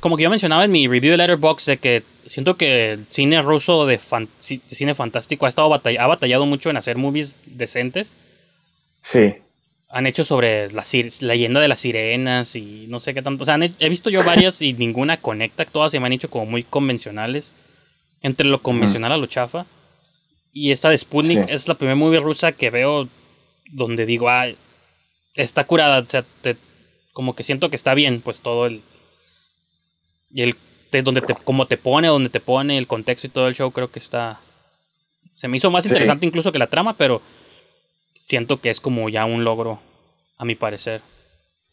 A: Como que yo mencionaba en mi review de Letterboxd de que siento que el cine ruso de, cine fantástico ha, estado ha batallado mucho en hacer movies decentes. Sí han hecho sobre la leyenda de las sirenas y no sé qué tanto. O sea, he, visto yo varias y ninguna conecta. Todas se me han hecho como muy convencionales. Entre lo convencional a lo chafa. Y esta de Sputnik es la primera movie rusa que veo donde digo, ah, está curada. O sea, como que siento que está bien, pues todo el. Y el. donde te, como te pone, donde te pone, el contexto y todo el show, creo que está. Se me hizo más interesante incluso que la trama, pero siento que es como ya un logro, a mi parecer.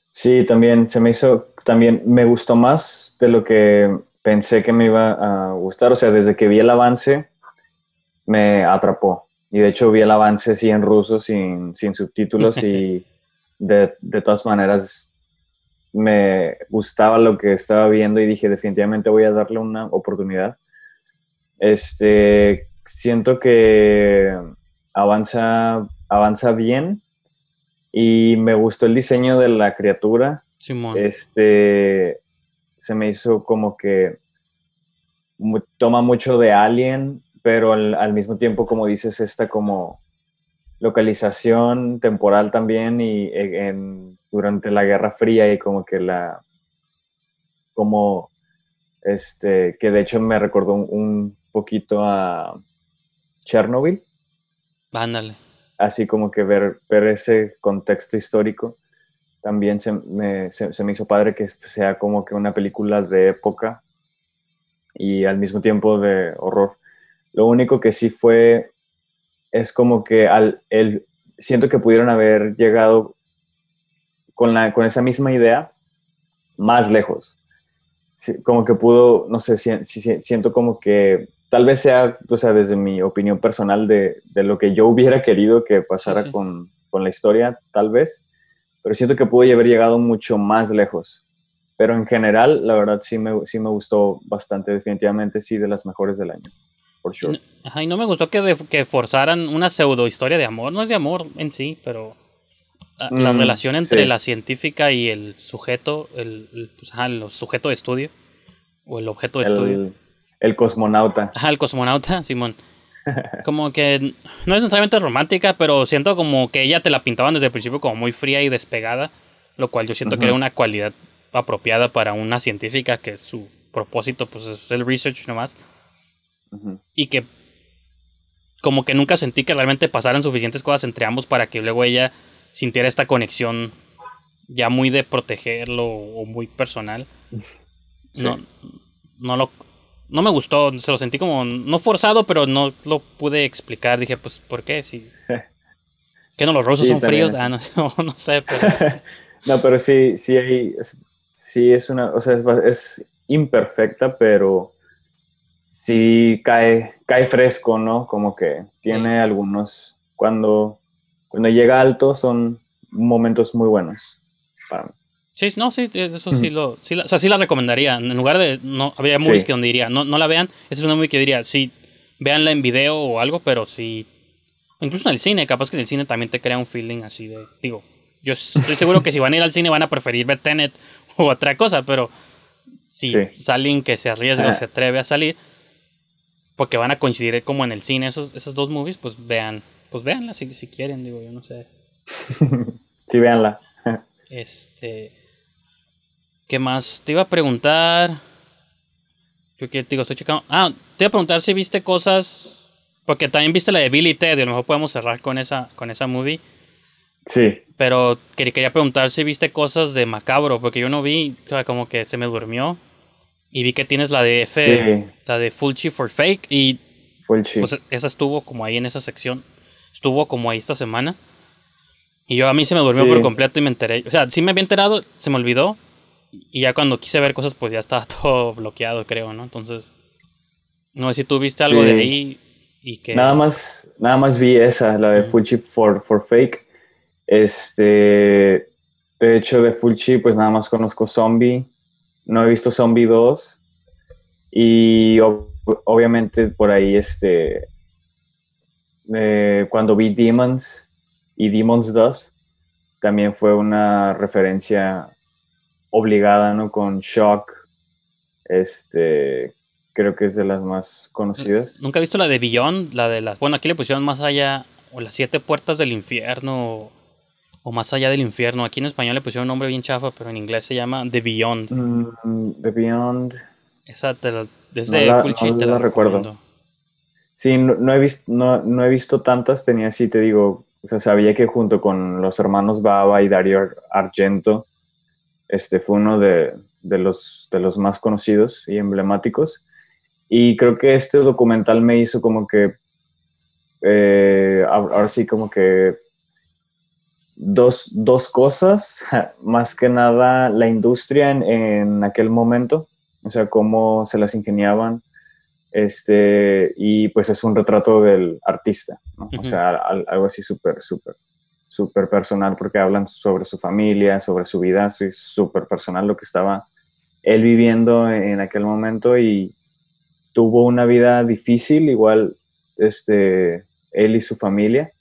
B: Sí, también se me hizo, también me gustó más de lo que pensé que me iba a gustar. O sea, desde que vi el avance, me atrapó. Y de hecho vi el avance sí en ruso, sin, sin subtítulos y <laughs> de, de todas maneras me gustaba lo que estaba viendo y dije definitivamente voy a darle una oportunidad. Este, siento que avanza avanza bien y me gustó el diseño de la criatura. Este se me hizo como que toma mucho de Alien, pero al, mismo tiempo, como dices, esta como localización temporal también y e-, en, durante la Guerra Fría y como que la como este que de hecho me recordó un, poquito a Chernobyl. vándale así como que ver, ver ese contexto histórico, también se me, hizo padre que sea como que una película de época y al mismo tiempo de horror. Lo único que sí fue, es como que al, siento que pudieron haber llegado con, la, con esa misma idea más lejos. Como que pudo, no sé, siento como que tal vez sea, o sea, desde mi opinión personal de, lo que yo hubiera querido que pasara Con, la historia, tal vez, pero siento que pude haber llegado mucho más lejos. Pero en general, la verdad sí me, sí me gustó bastante, definitivamente sí, de las mejores del año, por sure.
A: Ajá, y no me gustó que, que forzaran una pseudo historia de amor, no es de amor en sí, pero ah, la, mm, relación entre la científica y el sujeto, pues, el, sujeto de estudio, o el objeto de estudio
B: el cosmonauta. Ajá,
A: el cosmonauta, Simón. <laughs> Como que no es necesariamente romántica, pero siento como que ella te la pintaba desde el principio como muy fría y despegada, lo cual yo siento que era una cualidad apropiada para una científica que su propósito pues es el research nomás. Y que como que nunca sentí que realmente pasaran suficientes cosas entre ambos para que luego ella sintiera esta conexión ya muy de protegerlo o muy personal. No, no lo no me gustó, se lo sentí como no forzado, pero no lo pude explicar. Dije, pues, ¿por qué?
B: <laughs> ¿Qué no? ¿Los rusos son fríos?
A: Ah, no, <laughs> sé, pero...
B: <laughs> no, pero sí, sí hay, sí es una, o sea, es, imperfecta, pero sí cae, cae fresco, ¿no? Como que tiene algunos, cuando, cuando llega alto son momentos muy buenos para mí.
A: Sí, no, sí, eso sí lo, sí la, o sea, sí la recomendaría. En lugar de, no, habría movies que diría, no, no la vean. Esa es una movie que diría, sí, véanla en video o algo, pero sí, incluso en el cine, capaz que en el cine también te crea un feeling así de, digo, yo estoy seguro que si van a ir al cine van a preferir ver Tenet <laughs> o otra cosa, pero si salen que se arriesga o se atreve a salir, porque van a coincidir como en el cine esos, esos dos movies, pues vean, pues véanla si, si quieren, digo, yo no sé.
B: <laughs> sí, véanla.
A: este... ¿Qué más? Te iba a preguntar. Yo que digo, estoy checando. Ah, te iba a preguntar si viste cosas. Porque también viste la de Billy Ted, a lo mejor podemos cerrar con esa, con esa movie. Sí. Pero quería, preguntar si viste cosas de Macabro, porque yo no vi, o sea, como que se me durmió. Y vi que tienes la de F, la de Fulci for Fake, y Fulci. Pues, esa estuvo como ahí en esa sección. Estuvo como ahí esta semana. Y yo a mí se me durmió por completo y me enteré. O sea, sí me había enterado, se me olvidó, y ya cuando quise ver cosas, pues ya estaba <laughs> todo bloqueado, creo, ¿no? Entonces, no sé si tú viste algo de ahí y que... Nada
B: más, nada más vi esa, la de Full Chip for, for Fake. Este, de hecho, de Full Chip, pues nada más conozco Zombie. No he visto Zombie 2. Y obviamente por ahí, este, eh, cuando vi Demons y Demons 2, también fue una referencia obligada, ¿no? Con Shock, este, creo que es de las más conocidas.
A: Nunca he visto la de Beyond, la de las, bueno, aquí le pusieron más allá, o las siete puertas del infierno, o más allá del infierno. Aquí en español le pusieron un nombre bien chafa, pero en inglés se llama The Beyond.
B: Mm, The Beyond. exacto desde Full recuerdo. Sí, no, he visto, no, he visto tantas, tenía sí te digo, o sea, sabía que junto con los hermanos Baba y Dario Argento este fue uno de, los, de los más conocidos y emblemáticos. Y creo que este documental me hizo como que, eh, ahora sí, como que dos, cosas, <laughs> más que nada la industria en, aquel momento, o sea, cómo se las ingeniaban, este, y pues es un retrato del artista, o sea, algo así súper, súper súper personal porque hablan sobre su familia, sobre su vida, es súper personal lo que estaba él viviendo en aquel momento y tuvo una vida difícil, igual este, él y su familia.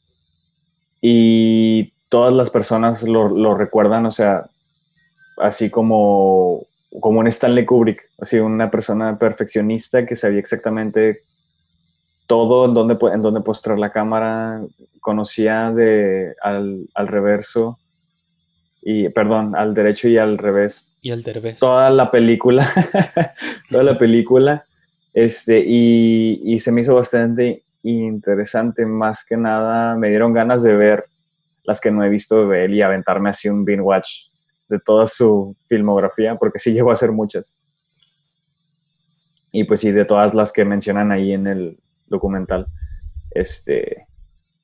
B: Y todas las personas lo, recuerdan, o sea, así como, como un Stanley Kubrick, así una persona perfeccionista que sabía exactamente todo en donde, en donde postrar la cámara, conocía de, al, al, reverso, y perdón, al derecho y al revés. Y al revés. Toda la película, <laughs> toda la película, este, y, y, se me hizo bastante interesante, más que nada me dieron ganas de ver las que no he visto de él y aventarme así un binge watch de toda su filmografía, porque sí llegó a ser muchas. Y pues sí, de todas las que mencionan ahí en el, documental. Este,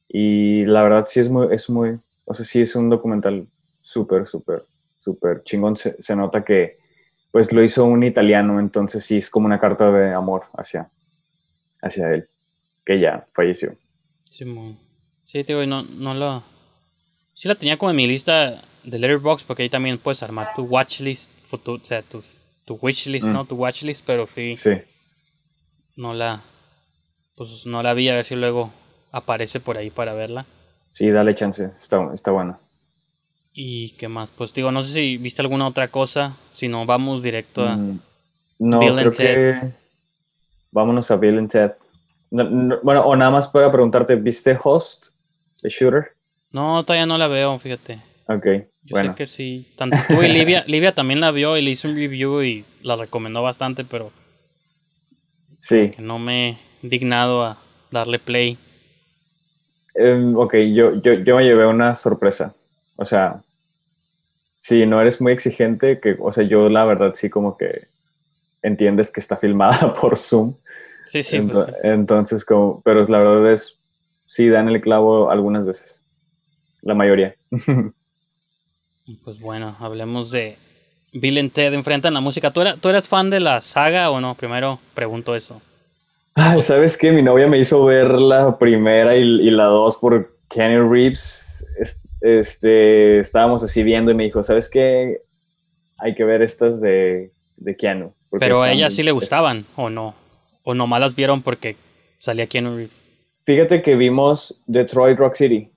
B: y la verdad sí es muy, es muy, o sea, sí es un documental súper, súper, súper chingón. Se, nota que, pues, lo hizo un italiano, entonces sí es como una carta de amor hacia, hacia él, que ya falleció.
A: Sí, muy... sí no, no lo... Sí la tenía como en mi lista de Letterboxd, porque ahí también puedes armar tu watchlist, o sea, tu, tu wishlist, mm. ¿no? Tu watchlist, pero sí. Sí. No la pues no la vi, a ver si luego aparece por ahí para verla.
B: Sí, dale chance, está, está buena.
A: ¿Y qué más? Pues digo, no sé si viste alguna otra cosa, si no, vamos directo a...
C: Mm, no,
B: Vámonos a Bill bueno, o nada más puedo preguntarte, ¿viste Host, The Shooter?
A: No, todavía no la veo, fíjate.
B: Ok, Yo bueno. sé que
A: sí, tanto <laughs> Livia también la vio y le hizo un review y la recomendó bastante, pero... Sí. Que no me Indignado a darle play?
B: Em, ok, yo, yo, me llevé una sorpresa. O sea, si no eres muy exigente, que, o sea, yo la verdad sí como que entiendes que está filmada <laughs> por Zoom. Sí, pues sí. Entonces, como, pero la verdad es, sí dan el clavo algunas veces. La mayoría. <laughs>
A: pues bueno, hablemos de Bill and Ted enfrentan la música. ¿Tú, era, ¿Tú eras fan de la saga o no? Primero pregunto eso.
B: ¿sabes qué? Mi novia me hizo ver la primera y, la dos por Kenny Reeves. Este, estábamos así viendo y me dijo, ¿sabes qué? Hay que ver estas de, de Keanu. Pero a ella sí
A: le gustaban, ¿o no? ¿O nomás las vieron porque salía Keanu Reeves?
B: Fíjate que vimos Detroit Rock City.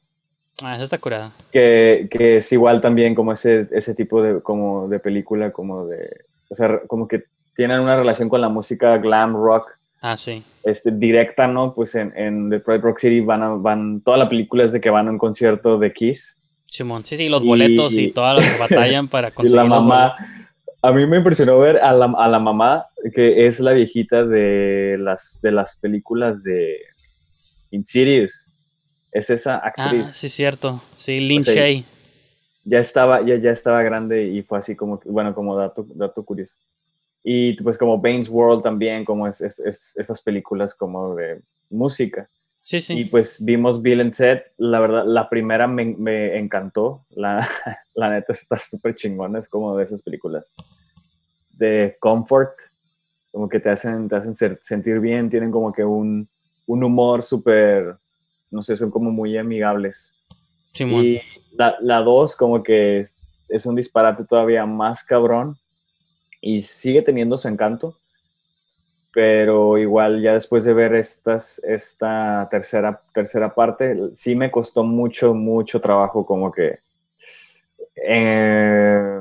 A: Ah, esa está curada.
B: Que, es igual también como ese, ese tipo de, como de película, como de... O sea, como que tienen una relación con la música glam rock Ah, sí. Este, directa, ¿no? Pues en, The Pride Rock City van, van, toda la película es de que van a un concierto de Kiss.
A: Simón, sí, sí, los boletos y, todas las batallan para conseguir. <laughs> Y la mamá,
B: a mí me impresionó ver a la, mamá, que es la viejita de las, de las películas de Insidious. Es esa actriz. Ah, sí, cierto.
C: Sí, Lin o
B: Ya estaba, ya, ya estaba grande y fue así como, bueno, como dato, dato curioso. Y pues como Bane's World también, como es, estas películas como de música. Sí, sí. Y pues vimos Bill and Ted, la verdad, la primera me, encantó, la, <laughs> la, neta está súper chingona, es como de esas películas de comfort, como que te hacen, te hacen sentir bien, tienen como que un, humor súper, no sé, son como muy amigables. Sí, y la, la dos como que es un disparate todavía más cabrón, y sigue teniendo su encanto, pero igual ya después de ver estas, esta tercera, tercera parte, sí me costó mucho, mucho trabajo como que... Eh,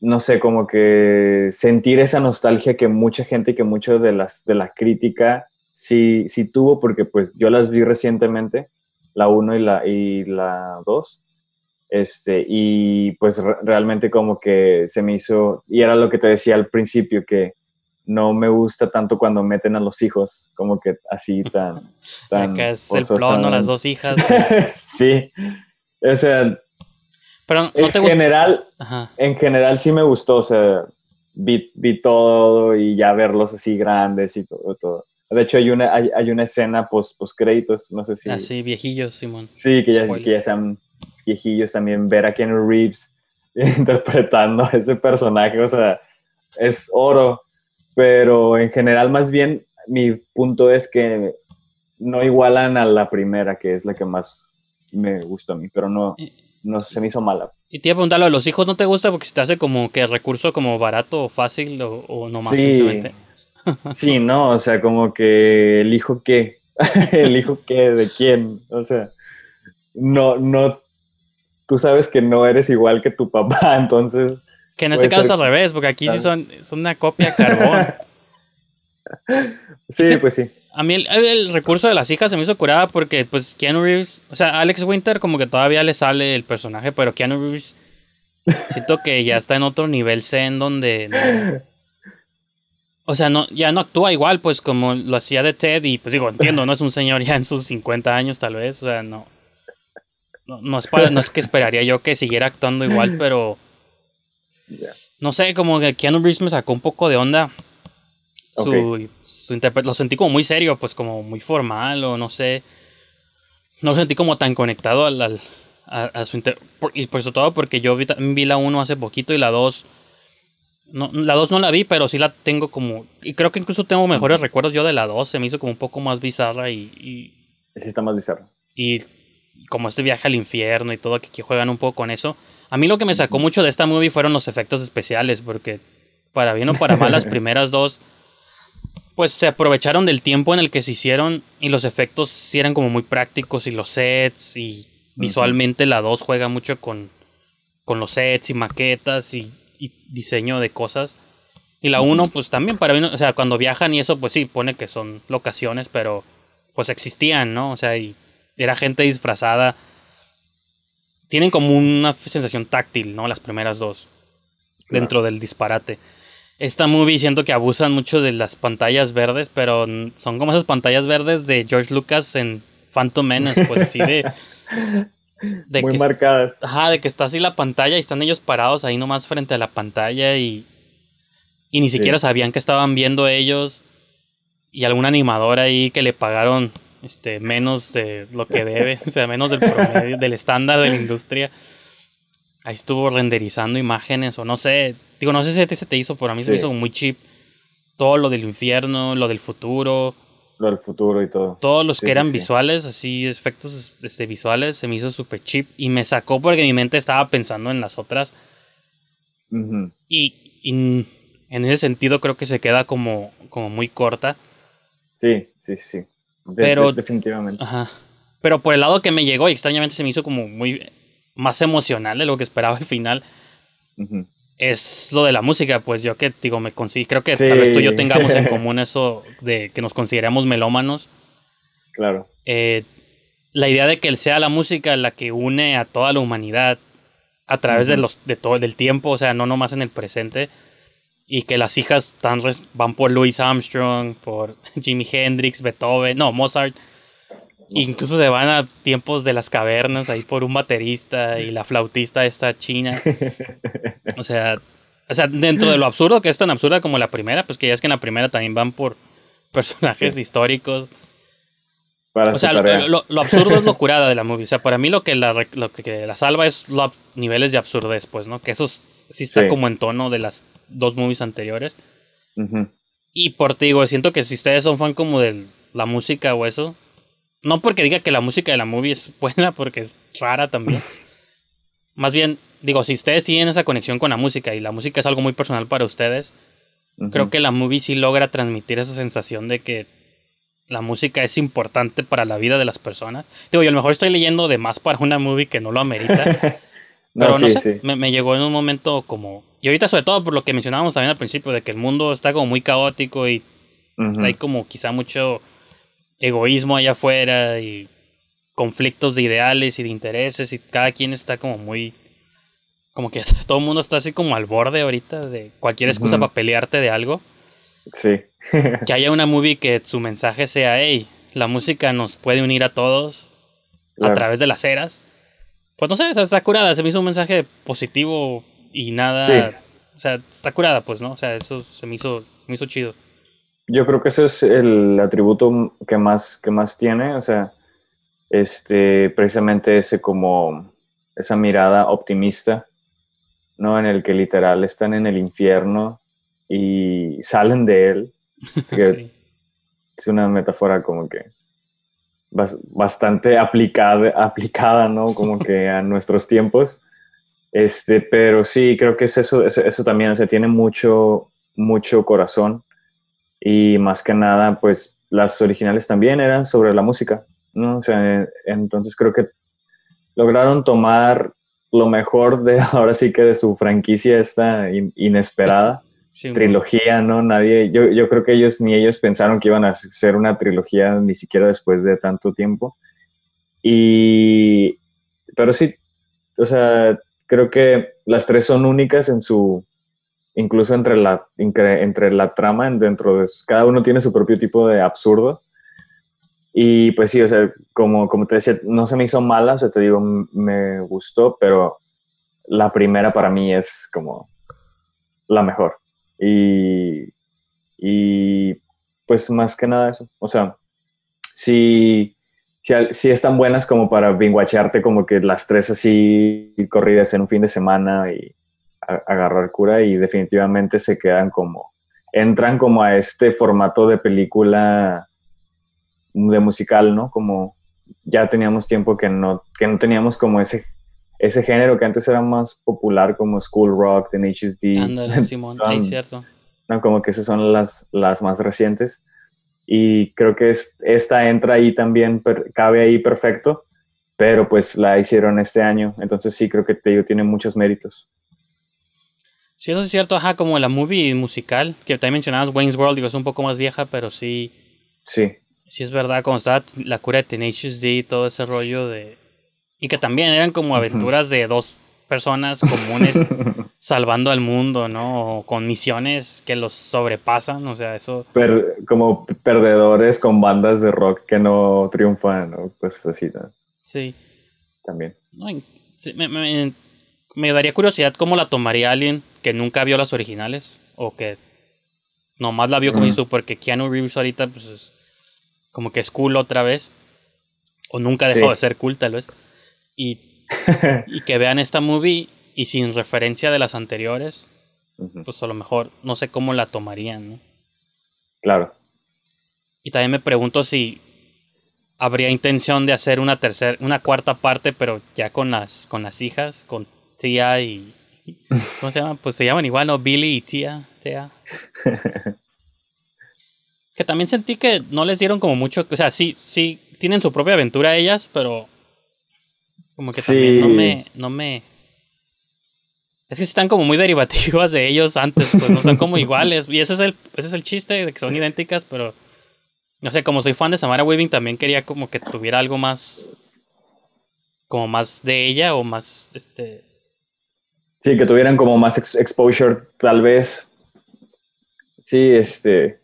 B: no sé, como que sentir esa nostalgia que mucha gente que mucho de, las, de la crítica sí, sí tuvo, porque pues yo las vi recientemente, la 1 y la 2, y la este, y pues realmente como que se me hizo, y era lo que te decía al principio, que no me gusta tanto cuando meten a los hijos, como que así <laughs> tan... tan Acá es el plono, las dos hijas. <laughs> sí, o sea... Pero ¿no en general, en general sí me gustó, o sea, vi, vi, todo y ya verlos así grandes y todo. De hecho, hay una, hay, hay una escena post, post créditos, no sé si... Así, ah,
A: viejillos, Simón. Sí,
B: que ya, se han viejillos también, ver a Ken Reeves <laughs> interpretando a ese personaje, o sea, es oro. Pero en general, más bien, mi punto es que no igualan a la primera, que es la que más me gustó a mí, pero no, no se me hizo mala.
A: Y te iba a los hijos no te gusta porque se te hace como que recurso como barato fácil, o fácil o, no más simplemente?
B: <laughs> Sí, no, o sea, como que el hijo qué, <laughs> el hijo qué, de quién, o sea, no, no tú sabes que no eres igual que tu papá, <laughs> entonces... Que en este caso es al
A: revés, porque aquí sí son, son una copia carbón.
B: <laughs> sí, pues sí.
A: A mí el, recurso de las hijas se me hizo curada porque, pues, Keanu Reeves, o sea, Alex Winter como que todavía le sale el personaje, pero Keanu Reeves <laughs> siento que ya está en otro nivel zen donde... o sea, no, ya no actúa igual, pues, como lo hacía de Ted y, pues, digo, entiendo, no es un señor ya en sus 50 años, tal vez, o sea, no, no, es que esperaría yo que siguiera actuando igual, <laughs> pero. No sé, como que Keanu Reeves me sacó un poco de onda. Su, lo sentí como muy serio, pues como muy formal, o no sé. No lo sentí como tan conectado al, a, su y por eso todo porque yo vi, la 1 hace poquito y la 2 la 2 no la vi, pero sí la tengo como y creo que incluso tengo mejores recuerdos yo de la 2, se me hizo como un poco más bizarra y, y
B: sí está más bizarra.
A: Y como este viaje al infierno y todo, que, que juegan un poco con eso. A mí lo que me sacó mucho de esta movie fueron los efectos especiales, porque para bien o para mal, las <laughs> primeras dos, pues se aprovecharon del tiempo en el que se hicieron y los efectos sí eran como muy prácticos y los sets y visualmente la dos juega mucho con, con los sets y maquetas y, diseño de cosas. Y la uno, pues también para mí, o sea, cuando viajan y eso, pues sí, pone que son locaciones, pero pues existían, ¿no? O sea, y era gente disfrazada. Tienen como una sensación táctil, ¿no? Las primeras dos. Dentro del disparate. Esta movie siento que abusan mucho de las pantallas verdes, pero son como esas pantallas verdes de George Lucas en Phantom Menace, pues así de. <laughs> Muy marcadas. Ajá, de que está así la pantalla y están ellos parados ahí nomás frente a la pantalla y. ni siquiera sabían que estaban viendo ellos. Y algún animador ahí que le pagaron este, menos de lo que debe, <laughs> o sea, menos del promedio, del estándar de la industria. Ahí estuvo renderizando imágenes, o no sé, digo, no sé si este se te hizo, pero a mí se me hizo muy chip. Todo lo del infierno, lo del futuro.
B: Lo del futuro y todo. Todos los que eran
A: visuales, así, efectos este, visuales, se me hizo súper chip. Y me sacó porque mi mente estaba pensando en las otras. y, y en ese sentido creo que se queda como, como muy corta.
B: Sí, sí, sí. Pero, definitivamente.
A: Pero por el lado que me llegó, y extrañamente se me hizo como muy más emocional de lo que esperaba al final, es lo de la música. Pues yo que digo, me consigo, creo que tal vez tú y yo tengamos en <laughs> común eso de que nos consideramos melómanos. Claro. Eh, la idea de que sea la música la que une a toda la humanidad a través de los, de todo, del tiempo, o sea, no nomás en el presente y que las hijas van por Louis Armstrong, por <laughs> Jimi Hendrix, Beethoven, no, Mozart. Incluso se van a tiempos de las cavernas ahí por un baterista y la flautista esta china. <laughs> O sea, o sea, dentro de lo absurdo que es tan absurda como la primera, pues que ya es que en la primera también van por personajes históricos.
C: o sea, lo, absurdo
A: es lo <laughs> curada de la movie. O sea, para mí lo que la, lo que la salva es los niveles de absurdez, pues, ¿no? Que eso sí está como en tono de las dos movies anteriores. Y por ti digo, siento que si ustedes son fan como de la música o eso, no porque diga que la música de la movie es <laughs> buena, porque es rara también. <laughs> Más bien, digo, si ustedes tienen esa conexión con la música y la música es algo muy personal para ustedes, creo que la movie sí logra transmitir esa sensación de que la música es importante para la vida de las personas. Digo, yo a lo mejor estoy leyendo de más para una movie que no lo amerita.
B: <laughs> pero no sé,
A: Me, me, llegó en un momento como y ahorita sobre todo por lo que mencionábamos también al principio, de que el mundo está como muy caótico y hay como quizá mucho egoísmo allá afuera y conflictos de ideales y de intereses y cada quien está como muy... Como que <laughs> todo el mundo está así como al borde ahorita de cualquier excusa para pelearte de algo. Sí. que haya una movie que su mensaje sea, hey, la música nos puede unir a todos a través de las eras. Pues no sé, está curada, se me hizo un mensaje positivo y nada. O sea, está curada, pues, ¿no? O sea, eso se me hizo, me hizo chido.
B: Yo creo que eso es el atributo que más, que más tiene, o sea, este, precisamente ese como, esa mirada optimista, ¿no? En el que literal están en el infierno y salen de él. <laughs> Es una metáfora como que bastante aplicada, aplicada, ¿no? Como que a <laughs> nuestros tiempos. Este, pero sí, creo que es eso, eso también, o sea, tiene mucho, mucho corazón y más que nada, pues las originales también eran sobre la música, ¿no? O sea, entonces creo que lograron tomar lo mejor de <laughs> ahora sí que de su franquicia esta inesperada. <laughs> trilogía, ¿no? Nadie, yo, yo, creo que ellos ni ellos pensaron que iban a hacer una trilogía ni siquiera después de tanto tiempo. Y, pero sí, o sea, creo que las tres son únicas en su, incluso entre la, entre la trama, dentro de cada uno tiene su propio tipo de absurdo. Y pues sí, o sea, como, como te decía, no se me hizo mala, o sea, te digo, me gustó, pero la primera para mí es como la mejor. Y, y pues más que nada eso, o sea, si sí, están buenas como para binguachearte como que las tres así corridas en un fin de semana y agarrar cura y definitivamente se quedan como, entran como a este formato de película de musical, ¿no? Como ya teníamos tiempo que no, que no teníamos como ese ese género que antes era más popular como school rock, The HSD. <laughs> como que esas son las, las más recientes y creo que esta entra ahí también, cabe ahí perfecto, pero pues la hicieron este año, entonces sí creo que te tiene muchos méritos.
A: Sí, eso es cierto, ajá, como la movie musical, que también mencionabas Wayne's World, digo, es un poco más vieja, pero sí. Sí. Sí es verdad, como estaba la cura de Tenacious D y todo ese rollo de... Y que también eran como aventuras de dos personas comunes <laughs> salvando al mundo, ¿no? con misiones que los sobrepasan, o sea, eso...
B: como perdedores con bandas de rock que no triunfan o cosas pues así, ¿no?
A: Sí. También. me, daría curiosidad cómo la tomaría alguien que nunca vio las originales o que nomás la vio como hizo, porque Keanu Reeves ahorita pues es como que es cool otra vez
C: o nunca dejó de
A: ser cool tal vez y <laughs> que vean esta movie y sin referencia de las anteriores, pues a lo mejor no sé cómo la tomarían, ¿no? Claro. Y también me pregunto si habría intención de hacer una tercera, una cuarta parte, pero ya con las, con las hijas, con Tía y ¿cómo se llaman? Pues se llaman igual, ¿no? Billy y Tía, Tía. <laughs> que también sentí que no les dieron como mucho, o sea, sí, sí tienen su propia aventura ellas, pero como que también no me, es que están como muy derivativas de ellos antes, pues no son como iguales. Y ese es el, es el chiste de que son idénticas, pero no sé, como soy fan de Samara Weaving, también quería como que tuviera algo más. Como más de ella o más. este
B: Sí, que tuvieran como más exposure, tal vez. Sí, este.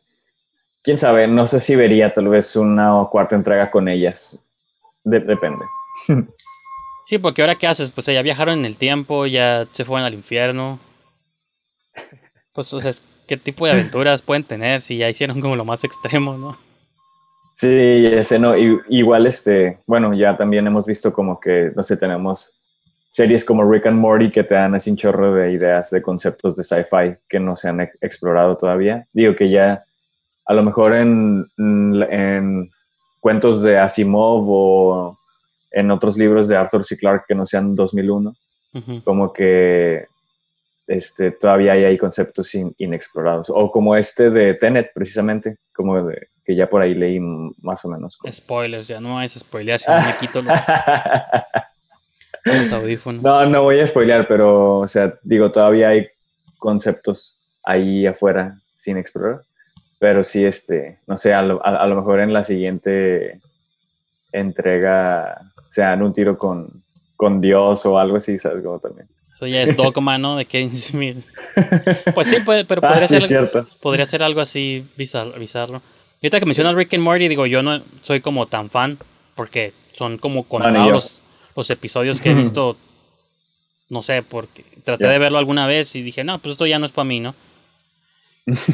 B: Quién sabe, no sé si vería tal vez una o cuarta entrega con ellas. depende. <laughs>
A: Sí, porque ahora qué haces, pues eh, ya viajaron en el tiempo, ya se fueron al infierno. <laughs> Pues, o sea, ¿qué tipo de aventuras pueden tener si ya hicieron como lo más extremo, no?
B: Sí, ese no. Igual, este, bueno, ya también hemos visto como que, no sé, tenemos series como Rick and Morty que te dan así un chorro de ideas, de conceptos de sci-fi que no se han explorado todavía. Digo que ya, a lo mejor en, en cuentos de Asimov o en otros libros de Arthur C. Clarke que no sean 2001, como que este, todavía hay, conceptos inexplorados. O como este de Tenet, precisamente, como que ya por ahí leí más o menos.
A: Spoilers, ya no es spoilear, si <laughs> no me quito los,
B: audífonos. No, no voy a spoilear, pero, o sea, digo, todavía hay conceptos ahí afuera sin explorar. Pero sí, este, no sé, a lo mejor en la siguiente entrega sea, en un tiro con, con Dios o algo así, ¿sabes? también.
A: Eso ya es dogma, ¿no? De Kevin <laughs> Pues sí, puede, pero ah, podría, ser, algo, podría ser algo así visarlo Y ahorita que mencionas Rick and Morty, digo, yo no soy como tan fan, porque son como contados los, episodios que he <laughs> visto, no sé, porque traté de verlo alguna vez y dije, no, pues esto ya no es para mí, ¿no?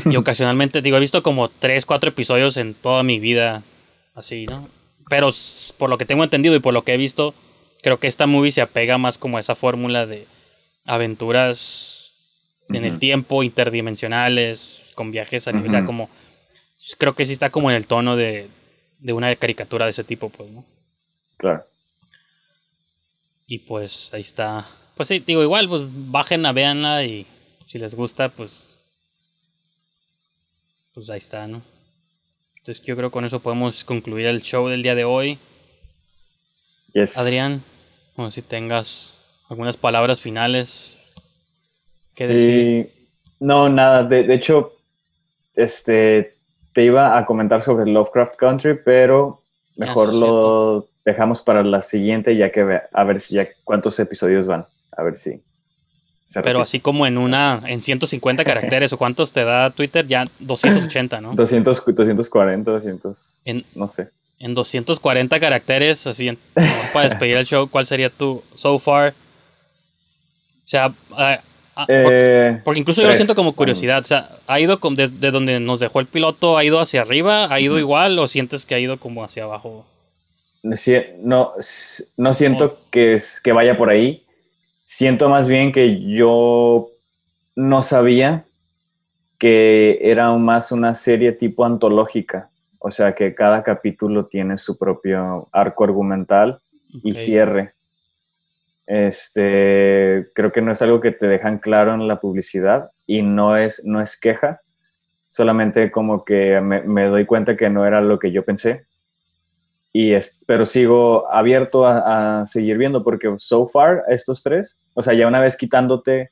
A: Y <laughs> ocasionalmente, digo, he visto como tres, cuatro episodios en toda mi vida, así, ¿no? Pero por lo que tengo entendido y por lo que he visto, creo que esta movie se apega más como a esa fórmula de aventuras en el tiempo, interdimensionales, con viajes a nivel. O sea, como. Creo que sí está como en el tono de, de una caricatura de ese tipo, pues, ¿no? Claro. Y pues ahí está. Pues sí, digo, igual, pues bajen a véanla y si les gusta, pues. Pues ahí está, ¿no? Entonces yo creo que con eso podemos concluir el show del día de hoy. Yes. Adrián, como si tengas algunas palabras finales
C: que
B: sí. No, nada. De, hecho, este, te iba a comentar sobre Lovecraft Country, pero
C: ah, mejor
B: lo dejamos para la siguiente, ya que a ver si ya cuántos episodios van. A ver si. Pero así
A: como en una, en 150 caracteres o cuántos te da Twitter, ya 280, ¿no?
B: 200, 240, 200, no sé.
A: En 240 caracteres, así, para despedir el show, ¿cuál sería tu, so far? O sea, ah, ah, eh, porque incluso yo lo siento como curiosidad. O sea, ¿ha ido desde donde nos dejó el piloto? ¿Ha ido hacia arriba? ¿Ha ido igual? ¿O sientes que ha ido como hacia abajo?
B: No, siento que vaya por ahí siento más bien que yo no sabía que era más una serie tipo antológica, o sea que cada capítulo tiene su propio arco argumental y cierre. Este, creo que no es algo que te dejan claro en la publicidad y no es, no es queja, solamente como que me doy cuenta que no era lo que yo pensé y es, pero sigo abierto a, seguir viendo porque so far estos tres, o sea, ya una vez quitándote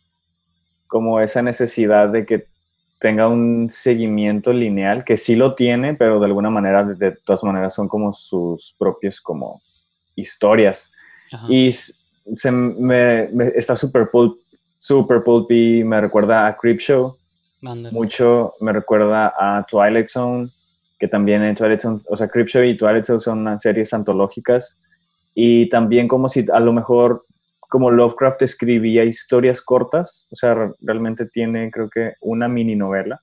B: como esa necesidad de que tenga un seguimiento lineal, que sí lo tiene, pero de alguna manera, de, todas maneras, son como sus propias como historias. Y se me, está super, pulp, super pulpy, me recuerda a Creepshow, mucho, me recuerda a Twilight Zone, que también en Twilight Zone, o sea, y Twilight son series antológicas, y también como si a lo mejor como Lovecraft escribía historias cortas, o sea, realmente tiene creo que una mini novela,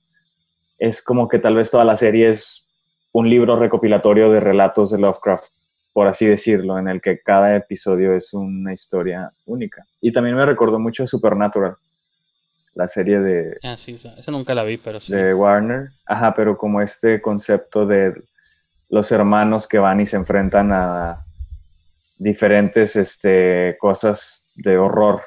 B: es como que tal vez toda la serie es un libro recopilatorio de relatos de Lovecraft, por así decirlo, en el que cada episodio es una historia única. Y también me recordó mucho a Supernatural la serie de...
A: Ah, esa nunca la vi, pero De
B: Warner. Ajá, pero como este concepto de los hermanos que van y se enfrentan a diferentes este, cosas de horror.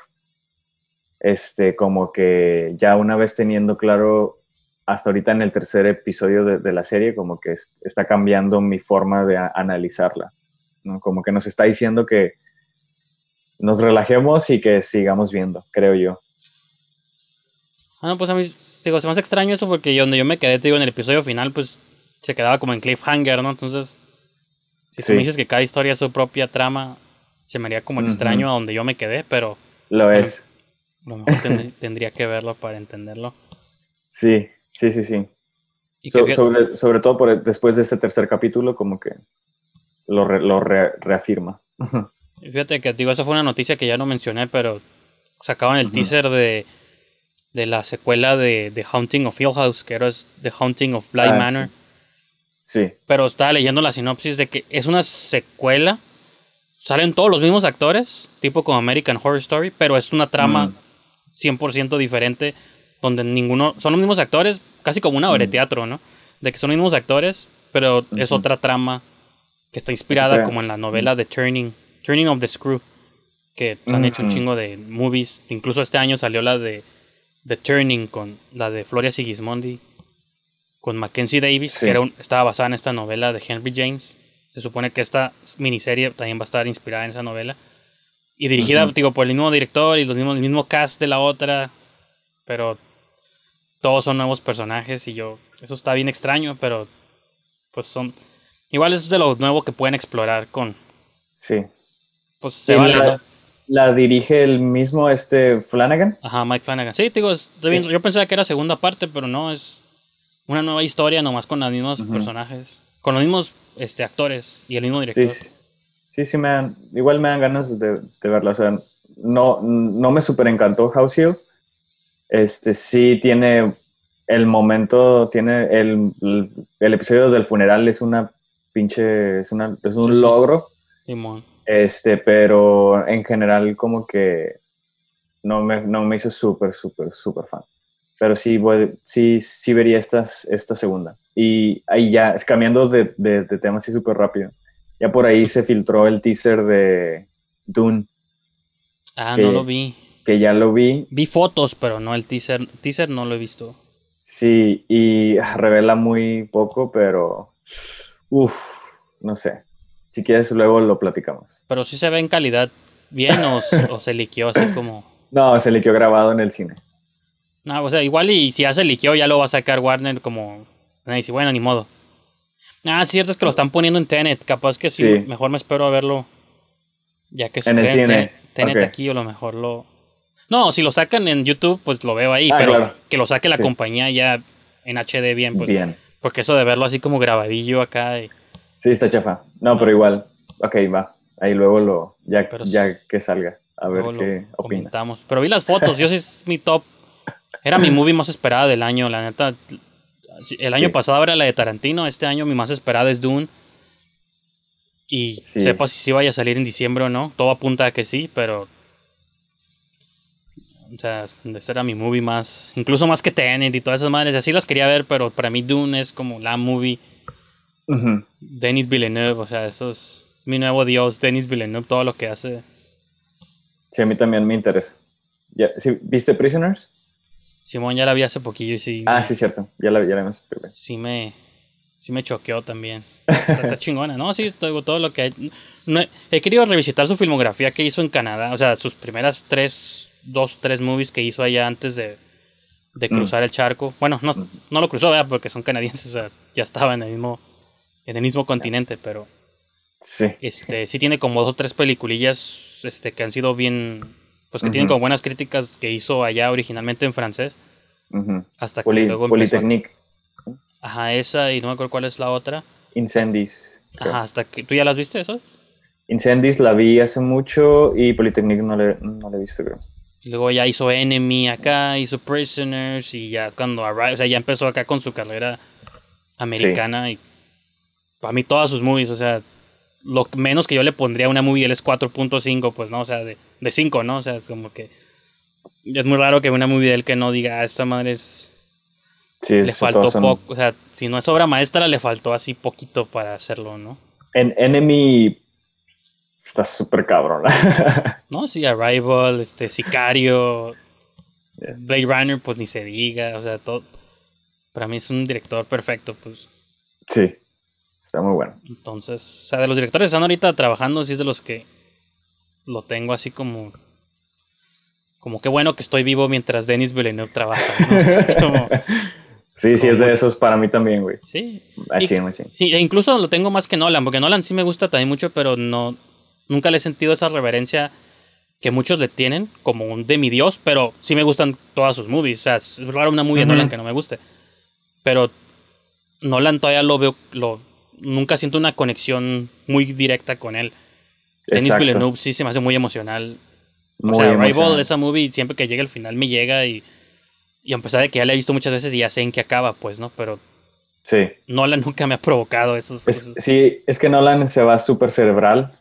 B: Este, como que ya una vez teniendo claro, hasta ahorita en el tercer episodio de, la serie, como que está cambiando mi forma de analizarla. Como que nos está diciendo que nos relajemos y que sigamos viendo, creo yo.
A: Ah, no, pues a mí se me hace extraño eso porque donde yo me quedé, te digo, en el episodio final, pues se quedaba como en cliffhanger, ¿no? Entonces, si tú me dices que cada historia es su propia trama, se me haría como extraño a donde yo me quedé, pero... Lo es. Lo mejor <laughs> tendría que verlo para entenderlo.
B: Sí, sí, sí, sí. sobre, todo después de este tercer capítulo, como que lo, lo reafirma. <laughs>
A: Fíjate que digo, esa fue una noticia que ya no mencioné, pero sacaban el teaser de de la secuela de The Haunting of Hill House, que era The Haunting of Bly ah, Manor. Sí. Pero estaba leyendo la sinopsis de que es una secuela. Salen todos los mismos actores, tipo como American Horror Story, pero es una trama 100% mm. diferente, donde ninguno. Son los mismos actores, casi como una obra de mm. teatro, ¿no? De que son los mismos actores, pero es otra trama que está inspirada como en la novela de Turning, Turning of the Screw, que se pues, han hecho un chingo de movies. Incluso este año salió la de The Turning, con la de Floria Sigismondi, con Mackenzie Davis, que era estaba basada en esta novela de Henry James. Se supone que esta miniserie también va a estar inspirada en esa novela. Y dirigida, digo, por el mismo director y los el mismo cast de la otra. Pero todos son nuevos personajes y yo... Eso está bien extraño, pero pues son... Igual es de lo nuevo que pueden explorar con...
B: Sí. Pues se vale. La dirige el mismo este Flanagan.
A: Ajá, Mike Flanagan. Sí, digo, yo pensaba que era segunda parte, pero no, es una nueva historia nomás con los mismos personajes, con los mismos este, actores y el mismo director.
B: Sí, sí, me igual me dan ganas de, verla. O sea, no, no me super encantó House Hill. Este, sí tiene el momento, tiene el, el, episodio del funeral, es una pinche, es, es un logro. Este, pero en general como que no me, no me hizo súper, súper, súper fan. Pero sí, voy, sí, sí vería esta, esta segunda. Y ahí ya, es cambiando de, de, tema así súper rápido. Ya por ahí se filtró el teaser de Dune. Ah, no lo vi. Que ya lo vi. Vi fotos, pero
A: no el teaser. Teaser no lo he visto.
B: Sí, y revela muy poco, pero... uff no sé. Si quieres, luego lo platicamos.
A: Pero si se ve en calidad bien o, se liqueó así como.
B: No, se liqueó grabado en el cine.
A: No, o sea, igual y si ya se liqueó, ya lo va a sacar Warner como. Y dice, bueno, ni modo. Ah, cierto es que lo están poniendo en Tenet. Capaz que sí, mejor me espero a verlo. Ya que en el cine. Tenet, aquí, o lo mejor lo. No, si lo sacan en YouTube, pues lo veo ahí. Ah, pero que lo saque la compañía ya en HD bien. Pues, bien. Porque eso de verlo así como grabadillo acá. Y...
B: Sí, está chafa. No, pero igual. Ok, va. Ahí luego lo, ya, ya que salga. A ver qué opina. Pero
A: vi las fotos, yo sí es mi top. Era mi movie más esperada del año, la neta. El año pasado era la de Tarantino, este año mi más esperada es Dune. Y sepa si sí vaya a salir en diciembre o no. Todo apunta a que sí, pero. O sea, ese era mi movie más. Incluso más que Tenet y todas esas madres. Así las quería ver, pero para mí Dune es como la movie Denis Villeneuve, o sea, eso es mi nuevo dios, Denis Villeneuve, todo lo que hace.
B: Sí, a mí también me interesa. ¿Ya, ¿Viste Prisoners?
A: Simón ya la vi hace poquillo y sí. Ah, sí,
B: cierto, ya la, ya la vimos.
A: Sí me, me choqueó también. Está, <laughs> chingona, ¿no? Sí, todo, lo que... Hay, he querido revisitar su filmografía que hizo en Canadá, o sea, sus primeras tres, dos, tres movies que hizo allá antes de, de mm. cruzar el charco. Bueno, mm. no, lo cruzó, ¿verdad? Porque son canadienses, o sea, ya estaba en el mismo en el mismo continente, pero sí. Este, sí tiene como dos o tres peliculillas este, que han sido bien, pues que tienen como buenas críticas que hizo allá originalmente en francés.
B: Hasta que Polytechnique.
A: Ajá, esa y no me acuerdo cuál es la otra.
B: Incendies. Ajá,
A: hasta que tú ya las viste esas.
B: Incendies la vi hace mucho y Polytechnique no la le he visto, creo.
A: luego ya hizo Enemy acá, hizo Prisoners y ya cuando o sea, ya empezó acá con su carrera americana y a mí todas sus movies, o sea, lo menos que yo le pondría a una movie de él es 4.5, pues no, o sea, de, de 5, ¿no? O sea, es como que es muy raro que una movie de él que no diga, ah, esta madre es... le faltó poco, o sea, si no es obra maestra, le faltó así poquito para hacerlo, ¿no?
B: En Enemy está súper cabrón. <laughs>
A: no, sí, Arrival, este, Sicario, Blade Runner, pues ni se diga, o sea, todo... Para mí es un director perfecto, pues.
B: Sí, Está muy bueno. Entonces,
A: o sea, de los directores que están ahorita trabajando, sí es de los que lo tengo así como. Como qué bueno que estoy vivo mientras Denis Villeneuve trabaja. <laughs>
B: <laughs> sí, sí, es de esos para mí también, güey. Sí. Machín,
A: Sí, e incluso lo tengo más que Nolan, porque Nolan sí me gusta también mucho, pero no. Nunca le he sentido esa reverencia que muchos le tienen como un de mi Dios, pero sí me gustan todas sus movies. O sea, es raro una movie de Nolan que no me guste. Pero Nolan todavía lo veo, lo, nunca siento una conexión muy directa con él. Denis Villeneuve sí se me hace muy emocional. o sea, Rival, esa movie, siempre que llega al final me llega y, y a pesar de que ya la he visto muchas veces y ya sé en qué acaba, pues, ¿no? Pero sí. Nolan nunca me ha provocado eso.
B: Sí, es que Nolan se va súper cerebral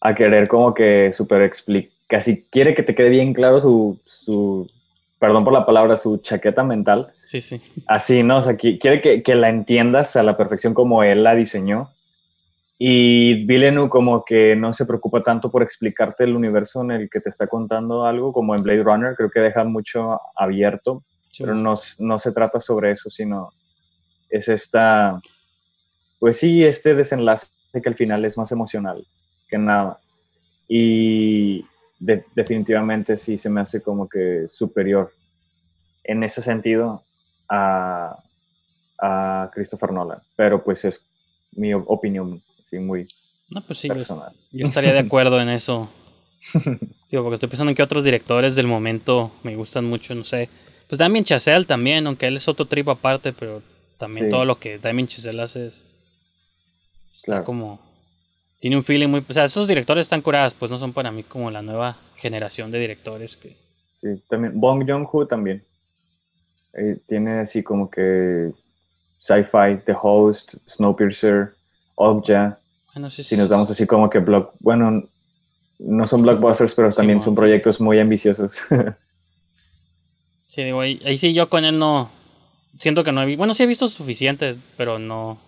B: a querer como que súper explicar, casi quiere que te quede bien claro su perdón por la palabra, su chaqueta mental. Sí, sí. Así, ¿no? O sea, quiere que, la entiendas a la perfección como él la diseñó. Y Villeneuve como que no se preocupa tanto por explicarte el universo en el que te está contando algo, como en Blade Runner, creo que deja mucho abierto, pero no, no, se trata sobre eso, sino es esta, pues sí, este desenlace que al final es más emocional que nada. Y, definitivamente sí se me hace como que superior en ese sentido a, Christopher Nolan, pero pues es mi opinión, sí, muy pues personal.
A: Yo, estaría de acuerdo en eso. <laughs> Digo, porque estoy pensando en que otros directores del momento me gustan mucho, no sé. Pues Damien Chazelle también, aunque él es otro trip aparte, pero también todo lo que Damien Chazelle hace es... Está como tiene un feeling muy. O sea, esos directores están curados, pues no son para mí como la nueva generación de directores que.
B: Sí, también. Bong Joon-ho también. Eh, tiene así como que Sci-Fi, The Host, Snowpiercer, Okja. Bueno, sí, si nos damos así como que block, bueno, no son blockbusters, pero también son proyectos muy ambiciosos. <laughs> sí,
A: digo, ahí, ahí, sí yo con él no siento que no he visto, bueno, sí he visto suficiente, pero no